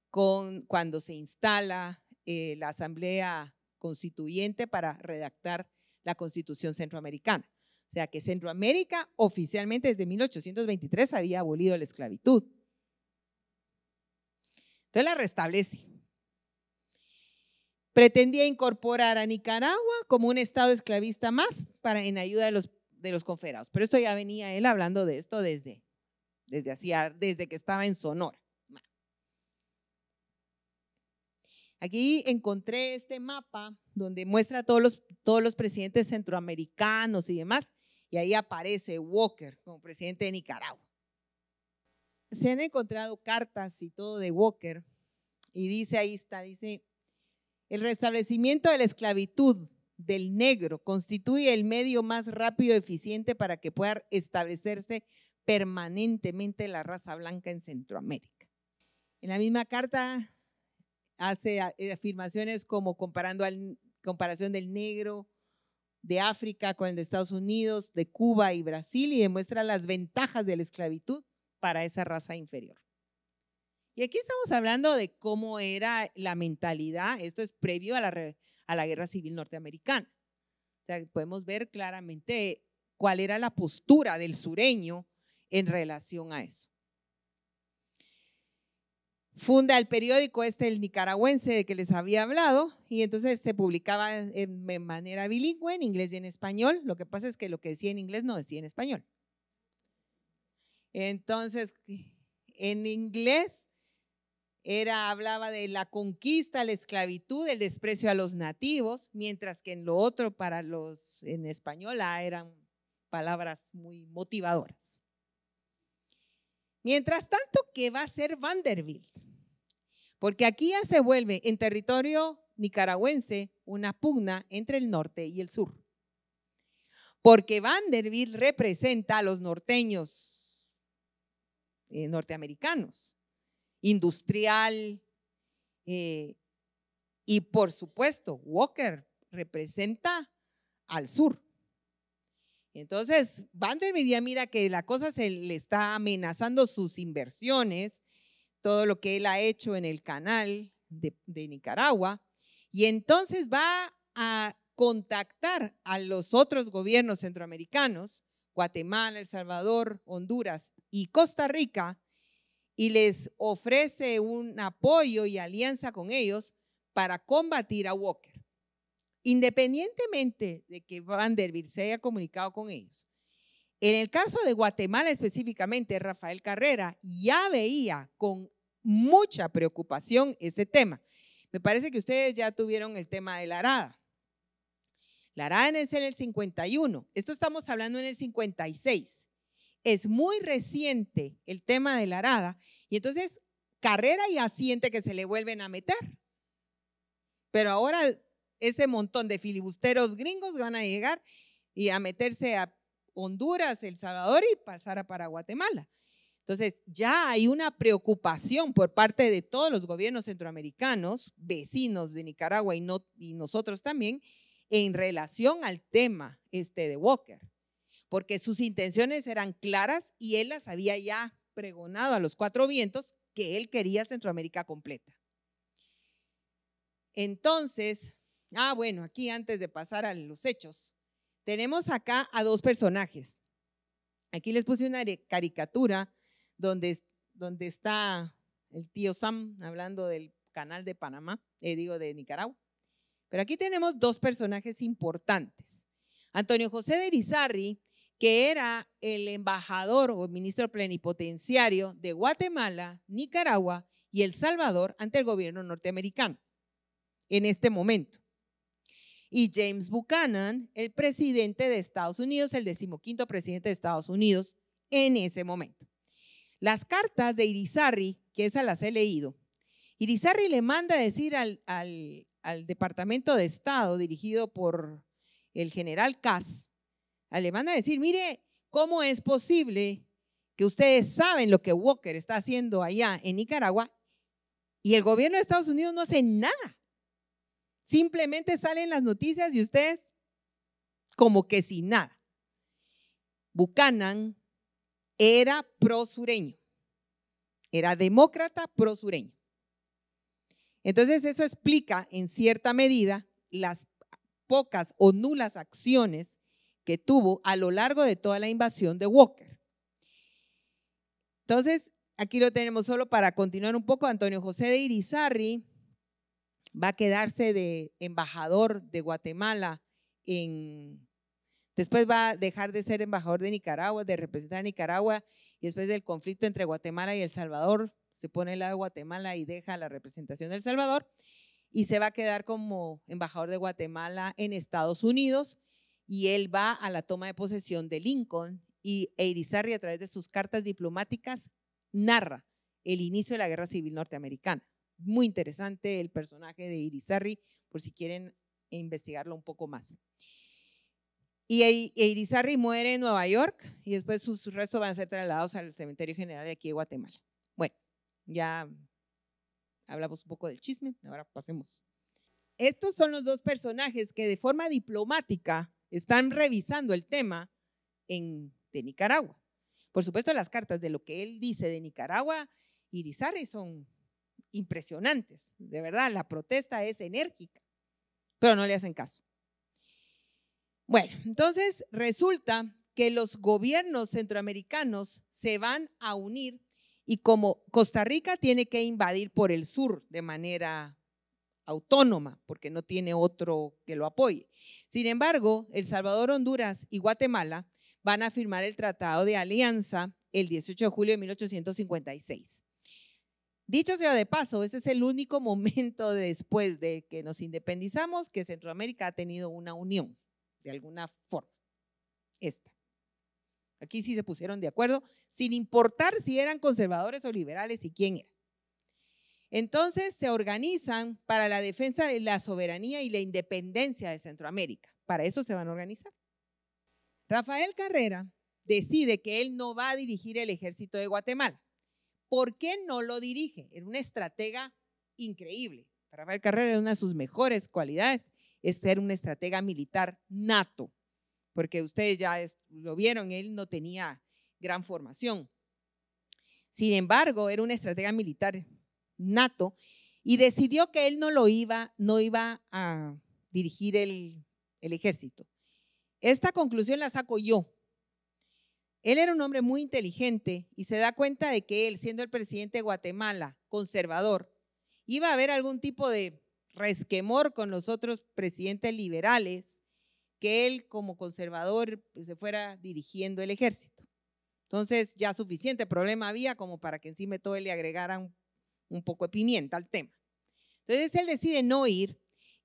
con, cuando se instala eh, la Asamblea Constituyente para redactar la Constitución Centroamericana. O sea que Centroamérica oficialmente desde 1823 había abolido la esclavitud. Entonces la restablece. Pretendía incorporar a Nicaragua como un estado esclavista más para, en ayuda de los de los confederados. Pero esto ya venía él hablando de esto desde, desde, hacia, desde que estaba en Sonora. Aquí encontré este mapa donde muestra todos los, todos los presidentes centroamericanos y demás, y ahí aparece Walker como presidente de Nicaragua. Se han encontrado cartas y todo de Walker, y dice, ahí está, dice, el restablecimiento de la esclavitud del negro constituye el medio más rápido y eficiente para que pueda establecerse permanentemente la raza blanca en Centroamérica. En la misma carta hace eh, afirmaciones como comparando al, comparación del negro de África con el de Estados Unidos, de Cuba y Brasil y demuestra las ventajas de la esclavitud para esa raza inferior. Y aquí estamos hablando de cómo era la mentalidad, esto es previo a la, a la guerra civil norteamericana. O sea, podemos ver claramente cuál era la postura del sureño en relación a eso. Funda el periódico este, el nicaragüense de que les había hablado, y entonces se publicaba de manera bilingüe, en inglés y en español. Lo que pasa es que lo que decía en inglés no decía en español. Entonces, en inglés era, hablaba de la conquista, la esclavitud, el desprecio a los nativos, mientras que en lo otro, para los en española, ah, eran palabras muy motivadoras. Mientras tanto, ¿qué va a hacer Vanderbilt? Porque aquí ya se vuelve en territorio nicaragüense una pugna entre el norte y el sur. Porque Vanderbilt representa a los norteños eh, norteamericanos industrial. Eh, y por supuesto, Walker representa al sur. Entonces, Vanderbilt ya mira que la cosa se le está amenazando sus inversiones, todo lo que él ha hecho en el canal de Nicaragua, y entonces va a contactar a los otros gobiernos centroamericanos, Guatemala, El Salvador, Honduras y Costa Rica, y les ofrece un apoyo y alianza con ellos para combatir a Walker. Independientemente de que Vanderbilt se haya comunicado con ellos, en el caso de Guatemala específicamente, Rafael Carrera ya veía con mucha preocupación ese tema. Me parece que ustedes ya tuvieron el tema de la arada. La arada es en el 51. Esto estamos hablando en el 56 es muy reciente el tema de la arada y entonces carrera y asiente que se le vuelven a meter. Pero ahora ese montón de filibusteros gringos van a llegar y a meterse a Honduras, El Salvador y pasar a para Guatemala. Entonces, ya hay una preocupación por parte de todos los gobiernos centroamericanos, vecinos de Nicaragua y, y nosotros también, en relación al tema este de Walker porque sus intenciones eran claras y él las había ya pregonado a los cuatro vientos que él quería Centroamérica completa. Entonces, ah, bueno, aquí antes de pasar a los hechos, tenemos acá a dos personajes. Aquí les puse una caricatura donde, donde está el tío Sam hablando del canal de Panamá, eh, digo de Nicaragua. Pero aquí tenemos dos personajes importantes. Antonio José de Irizarry que era el embajador o ministro plenipotenciario de Guatemala, Nicaragua y El Salvador ante el gobierno norteamericano en este momento. Y James Buchanan, el presidente de Estados Unidos, el decimoquinto presidente de Estados Unidos en ese momento. Las cartas de Irizarry, que esas las he leído, Irizarry le manda a decir al, al Departamento de Estado dirigido por el general Cass, le van a decir, mire, ¿cómo es posible que ustedes saben lo que Walker está haciendo allá en Nicaragua y el gobierno de Estados Unidos no hace nada? Simplemente salen las noticias y ustedes como que sin nada. Buchanan era prosureño, era demócrata prosureño. Entonces eso explica en cierta medida las pocas o nulas acciones que tuvo a lo largo de toda la invasión de Walker. Entonces, aquí lo tenemos solo para continuar un poco. Antonio José de Irizarri va a quedarse de embajador de Guatemala en... Después va a dejar de ser embajador de Nicaragua, de representar a Nicaragua, y después del conflicto entre Guatemala y El Salvador, se pone el lado de Guatemala y deja la representación de El Salvador, y se va a quedar como embajador de Guatemala en Estados Unidos y él va a la toma de posesión de Lincoln y Eirizarri a través de sus cartas diplomáticas narra el inicio de la Guerra Civil Norteamericana. Muy interesante el personaje de Irizarry, por si quieren investigarlo un poco más. Y Irizarry muere en Nueva York y después sus restos van a ser trasladados al Cementerio General de aquí de Guatemala. Bueno, ya hablamos un poco del chisme, ahora pasemos. Estos son los dos personajes que de forma diplomática están revisando el tema en, de Nicaragua. Por supuesto, las cartas de lo que él dice de Nicaragua, Irizarry, son impresionantes. De verdad, la protesta es enérgica, pero no le hacen caso. Bueno, entonces resulta que los gobiernos centroamericanos se van a unir y como Costa Rica tiene que invadir por el sur de manera autónoma, porque no tiene otro que lo apoye. Sin embargo, El Salvador, Honduras y Guatemala van a firmar el Tratado de Alianza el 18 de julio de 1856. Dicho sea de paso, este es el único *laughs* momento después de que nos independizamos que Centroamérica ha tenido una unión, de alguna forma. Esta. Aquí sí se pusieron de acuerdo, sin importar si eran conservadores o liberales y quién era. Entonces se organizan para la defensa de la soberanía y la independencia de Centroamérica. Para eso se van a organizar. Rafael Carrera decide que él no va a dirigir el ejército de Guatemala. ¿Por qué no lo dirige? Era una estratega increíble. Rafael Carrera, una de sus mejores cualidades es ser un estratega militar nato, porque ustedes ya lo vieron, él no tenía gran formación. Sin embargo, era un estratega militar nato y decidió que él no lo iba, no iba a dirigir el, ejército. Esta conclusión la saco yo. Él era un hombre muy inteligente y se da cuenta de que él, siendo el presidente de Guatemala, conservador, iba a haber algún tipo de resquemor con los otros presidentes liberales que él como conservador pues, se fuera dirigiendo el ejército. Entonces ya suficiente problema había como para que encima todo él le agregaran un poco de pimienta al tema. Entonces él decide no ir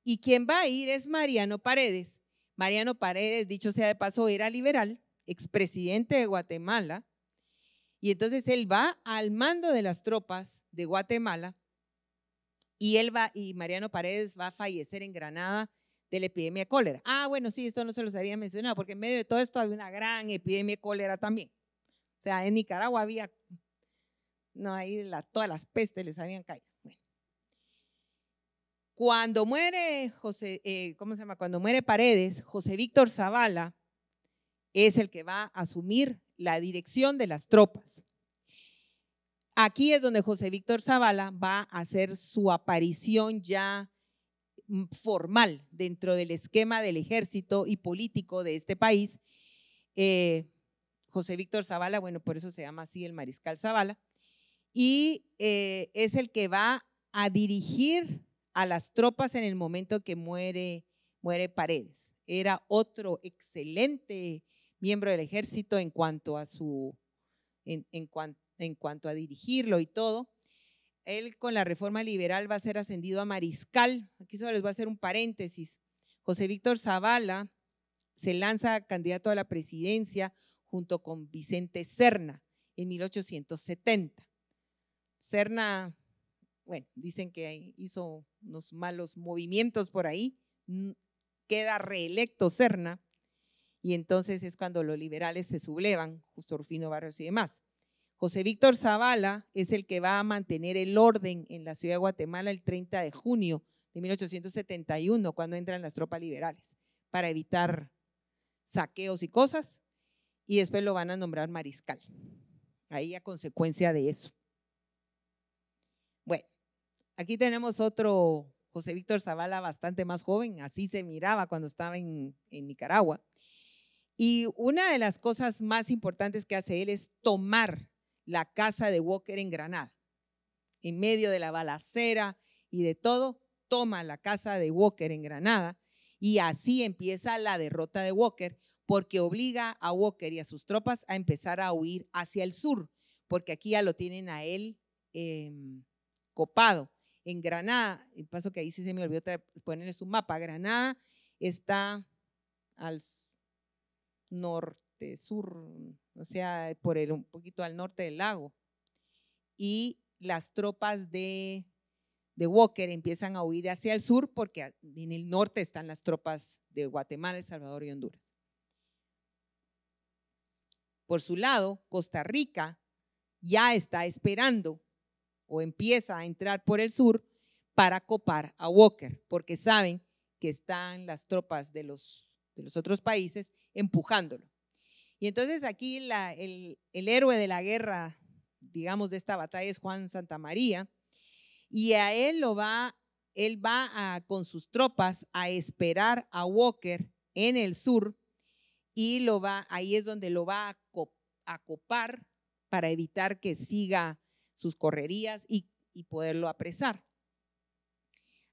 y quien va a ir es Mariano Paredes. Mariano Paredes, dicho sea de paso, era liberal, expresidente de Guatemala, y entonces él va al mando de las tropas de Guatemala y él va y Mariano Paredes va a fallecer en Granada de la epidemia de cólera. Ah, bueno, sí, esto no se los había mencionado porque en medio de todo esto había una gran epidemia de cólera también. O sea, en Nicaragua había no, ahí todas las pestes les habían caído. Cuando muere José, eh, ¿cómo se llama? Cuando muere Paredes, José Víctor Zavala es el que va a asumir la dirección de las tropas. Aquí es donde José Víctor Zavala va a hacer su aparición ya mm, formal dentro del esquema del ejército y político de este país. Eh, José Víctor Zavala, bueno, por eso se llama así el mariscal Zavala, y eh, es el que va a dirigir a las tropas en el momento que muere, muere Paredes. Era otro excelente miembro del ejército en cuanto a su, en, cuanto a dirigirlo y todo. Él con la reforma liberal va a ser ascendido a mariscal. Aquí solo les voy a hacer un paréntesis. José Víctor Zavala se lanza candidato a la presidencia junto con Vicente Serna en 1870. Serna, bueno, dicen que hizo unos malos movimientos por ahí, queda reelecto Serna, y entonces es cuando los liberales se sublevan, Justo Rufino Barrios y demás. José Víctor Zavala es el que va a mantener el orden en la ciudad de Guatemala el 30 de junio de 1871, cuando entran las tropas liberales, para evitar saqueos y cosas, y después lo van a nombrar mariscal, ahí a consecuencia de eso. Aquí tenemos otro José Víctor Zavala bastante más joven, así se miraba cuando estaba en, Nicaragua. Y una de las cosas más importantes que hace él es tomar la casa de Walker en Granada. En medio de la balacera y de todo, toma la casa de Walker en Granada y así empieza la derrota de Walker porque obliga a Walker y a sus tropas a empezar a huir hacia el sur, porque aquí ya lo tienen a él em, copado en Granada, el paso que ahí sí se me olvidó ponerle su mapa, Granada está al norte, sur, o sea, por el, un poquito al norte del lago. Y las tropas de, de Walker empiezan a huir hacia el sur porque en el norte están las tropas de Guatemala, El Salvador y Honduras. Por su lado, Costa Rica ya está esperando o empieza a entrar por el sur para copar a Walker, porque saben que están las tropas de los, de los otros países empujándolo. Y entonces aquí el, héroe de la guerra, digamos, de esta batalla es Juan Santa María y a él lo va, él va con sus tropas a esperar a Walker en el sur y lo va, ahí es donde lo va a, a copar para evitar que siga sus correrías y, poderlo apresar.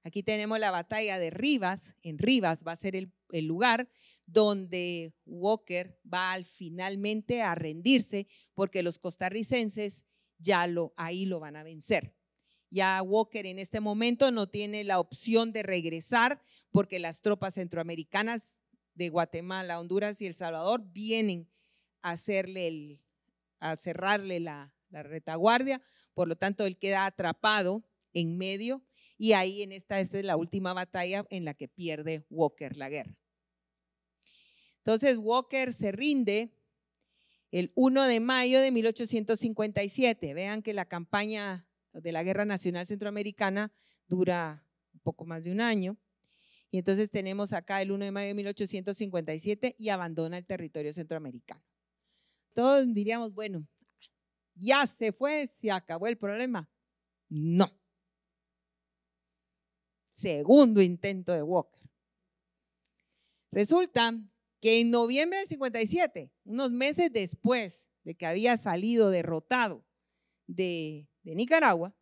Aquí tenemos la batalla de Rivas. En Rivas va a ser el, lugar donde Walker va finalmente a rendirse porque los costarricenses ya lo, ahí lo van a vencer. Ya Walker en este momento no tiene la opción de regresar porque las tropas centroamericanas de Guatemala, Honduras y El Salvador vienen a hacerle a cerrarle la, la retaguardia, por lo tanto él queda atrapado en medio y ahí en esta, es la última batalla en la que pierde Walker la guerra. Entonces Walker se rinde el 1 de mayo de 1857. Vean que la campaña de la Guerra Nacional Centroamericana dura un poco más de un año. Y entonces tenemos acá el 1 de mayo de 1857 y abandona el territorio centroamericano. Todos diríamos, bueno, ya se fue, se acabó el problema. No. Segundo intento de Walker. Resulta que en noviembre del 57, unos meses después de que había salido derrotado de, Nicaragua,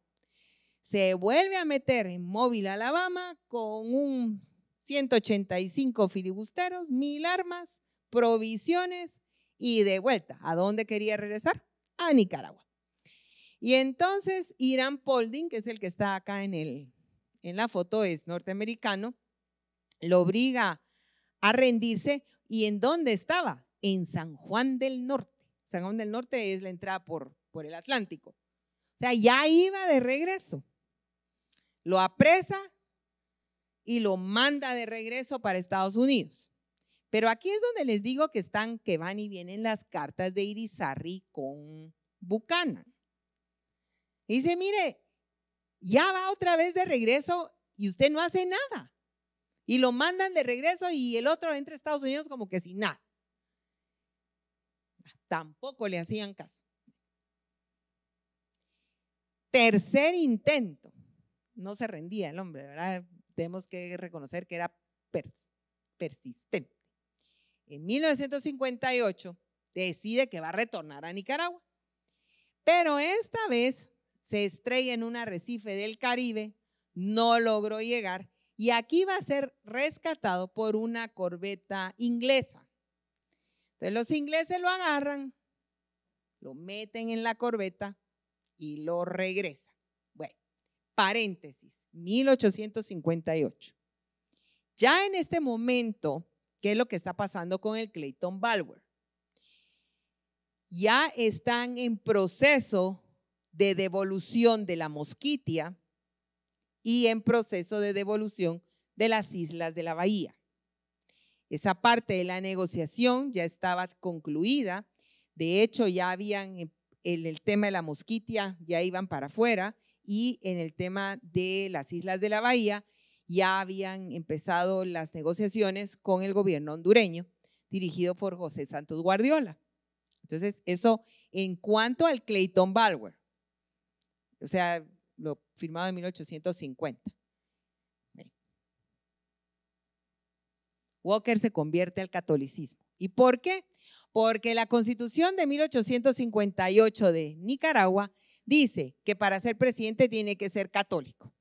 se vuelve a meter en móvil Alabama con un 185 filibusteros, mil armas, provisiones y de vuelta. ¿A dónde quería regresar? a Nicaragua. Y entonces Irán Polding, que es el que está acá en, el, en la foto, es norteamericano, lo obliga a rendirse. ¿Y en dónde estaba? En San Juan del Norte. San Juan del Norte es la entrada por, por el Atlántico. O sea, ya iba de regreso. Lo apresa y lo manda de regreso para Estados Unidos. Pero aquí es donde les digo que están, que van y vienen las cartas de Irizarry con Bucana. Dice, mire, ya va otra vez de regreso y usted no hace nada. Y lo mandan de regreso y el otro entra a Estados Unidos como que sin nada. Tampoco le hacían caso. Tercer intento. No se rendía el hombre, ¿verdad? Tenemos que reconocer que era persistente en 1958 decide que va a retornar a Nicaragua. Pero esta vez se estrella en un arrecife del Caribe, no logró llegar y aquí va a ser rescatado por una corbeta inglesa. Entonces los ingleses lo agarran, lo meten en la corbeta y lo regresan. Bueno, paréntesis, 1858. Ya en este momento, ¿Qué es lo que está pasando con el Clayton Balwer? Ya están en proceso de devolución de la mosquitia y en proceso de devolución de las islas de la bahía. Esa parte de la negociación ya estaba concluida. De hecho, ya habían eh, en el tema de la mosquitia, ya iban para afuera y en el tema de las islas de la bahía ya habían empezado las negociaciones con el gobierno hondureño, dirigido por José Santos Guardiola. Entonces, eso en cuanto al Clayton Balwer, o sea, lo firmado en 1850. Walker se convierte al catolicismo. ¿Y por qué? Porque la constitución de 1858 de Nicaragua dice que para ser presidente tiene que ser católico.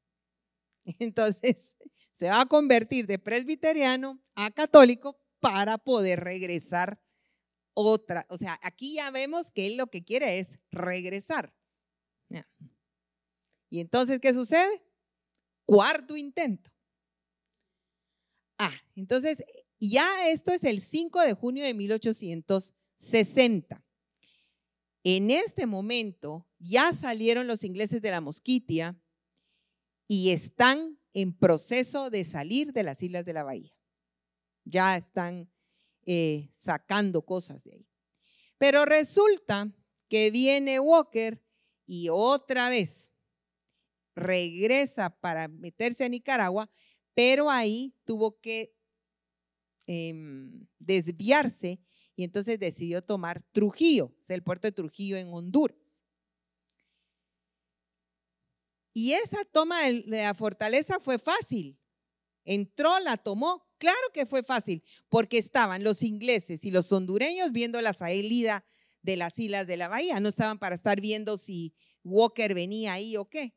*laughs* Entonces, se va a convertir de presbiteriano a católico para poder regresar otra. O sea, aquí ya vemos que él lo que quiere es regresar. Y entonces, ¿qué sucede? Cuarto intento. Ah, entonces, ya esto es el 5 de junio de 1860. En este momento ya salieron los ingleses de la Mosquitia, y están en proceso de salir de las islas de la bahía. Ya están eh, sacando cosas de ahí. Pero resulta que viene Walker y otra vez regresa para meterse a Nicaragua, pero ahí tuvo que em, desviarse y entonces decidió tomar Trujillo, es el puerto de Trujillo en Honduras. Y esa toma de la fortaleza fue fácil. Entró, la tomó. Claro que fue fácil, porque estaban los ingleses y los hondureños viendo la salida de las islas de la bahía. No estaban para estar viendo si Walker venía ahí o qué.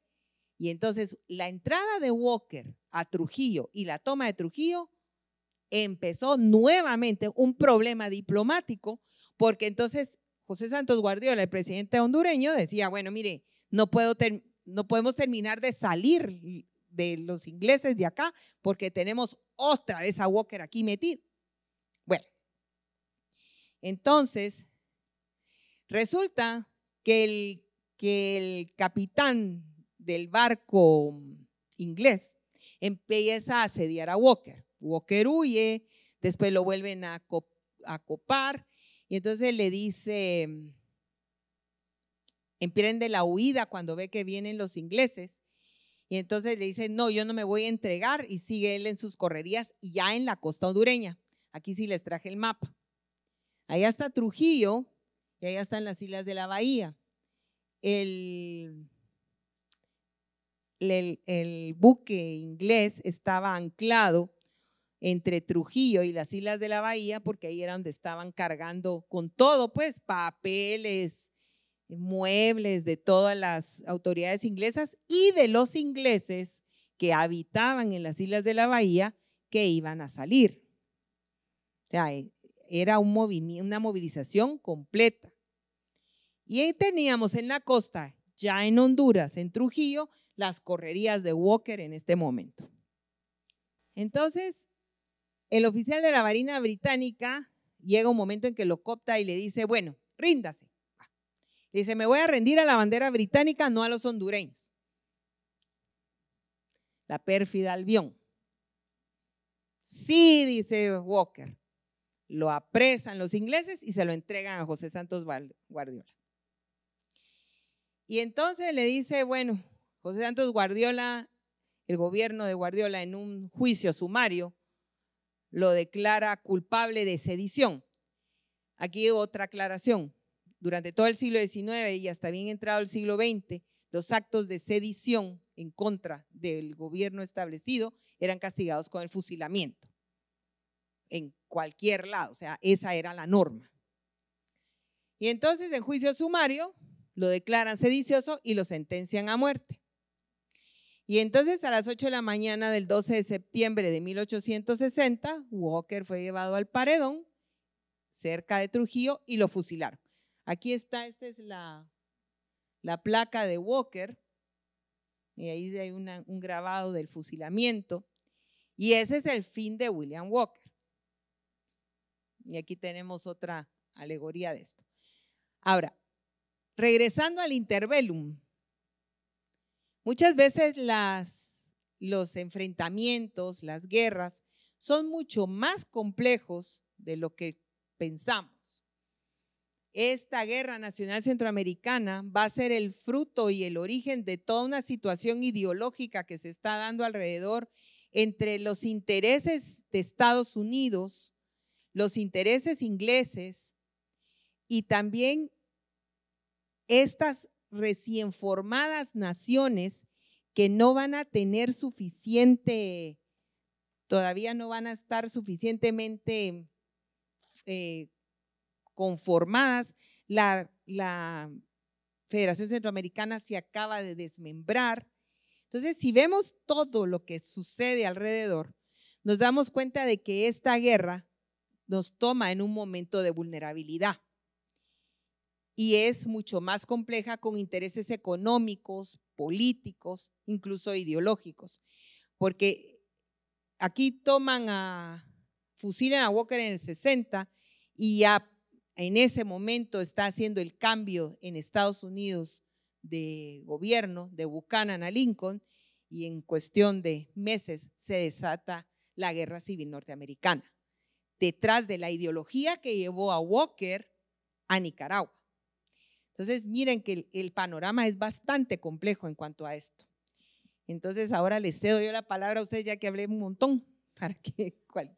Y entonces la entrada de Walker a Trujillo y la toma de Trujillo empezó nuevamente un problema diplomático, porque entonces José Santos Guardiola, el presidente hondureño, decía, bueno, mire, no puedo terminar, no podemos terminar de salir de los ingleses de acá porque tenemos otra vez a Walker aquí metido. Bueno, entonces, resulta que el, que el capitán del barco inglés empieza a asediar a Walker. Walker huye, después lo vuelven a, copar y entonces le dice de la huida cuando ve que vienen los ingleses. Y entonces le dice, no, yo no me voy a entregar y sigue él en sus correrías y ya en la costa hondureña. Aquí sí les traje el mapa. Allá está Trujillo y allá están las islas de la bahía. El, el, el buque inglés estaba anclado entre Trujillo y las islas de la bahía porque ahí era donde estaban cargando con todo, pues papeles, muebles de todas las autoridades inglesas y de los ingleses que habitaban en las islas de la bahía que iban a salir. O sea, e, era una movilización completa. Y ahí teníamos en la costa, ya en Honduras, en Trujillo, las correrías de Walker en este momento. Entonces, el oficial de la Marina Británica llega un momento en que lo copta y le dice, bueno, ríndase. Dice, me voy a rendir a la bandera británica, no a los hondureños. La pérfida Albión. Sí, dice Walker. Lo apresan los ingleses y se lo entregan a José Santos Guardiola. Y entonces le dice, bueno, José Santos Guardiola, el gobierno de Guardiola en un juicio sumario, lo declara culpable de sedición. Aquí otra aclaración durante todo el siglo XIX y hasta bien entrado el siglo XX, los actos de sedición en contra del gobierno establecido eran castigados con el fusilamiento en cualquier lado, o sea, esa era la norma. Y entonces en juicio sumario lo declaran sedicioso y lo sentencian a muerte. Y entonces a las 8 de la mañana del 12 de septiembre de 1860, Walker fue llevado al paredón cerca de Trujillo y lo fusilaron. Aquí está, esta es la, la placa de Walker, y ahí hay un grabado del fusilamiento, y ese es el fin de William Walker. Y aquí tenemos otra alegoría de esto. Ahora, regresando al interbellum, muchas veces las, los enfrentamientos, las guerras, son mucho más complejos de lo que pensamos. Esta guerra nacional centroamericana va a ser el fruto y el origen de toda una situación ideológica que se está dando alrededor entre los intereses de Estados Unidos, los intereses ingleses y también estas recién formadas naciones que no van a tener suficiente, todavía no van a estar suficientemente eh, conformadas. La, la Federación Centroamericana se acaba de desmembrar. Entonces, si vemos todo lo que sucede alrededor, nos damos cuenta de que esta guerra nos toma en un momento de vulnerabilidad y es mucho más compleja con intereses económicos, políticos, incluso ideológicos, porque aquí toman a, fusilan a Walker en el 60 y a en ese momento está haciendo el cambio en Estados Unidos de gobierno, de Buchanan a Lincoln, y en cuestión de meses se desata la guerra civil norteamericana, detrás de la ideología que llevó a Walker a Nicaragua. Entonces, miren que el, panorama es bastante complejo en cuanto a esto. Entonces, ahora les cedo yo la palabra a ustedes, ya que hablé un montón, *laughs* para que...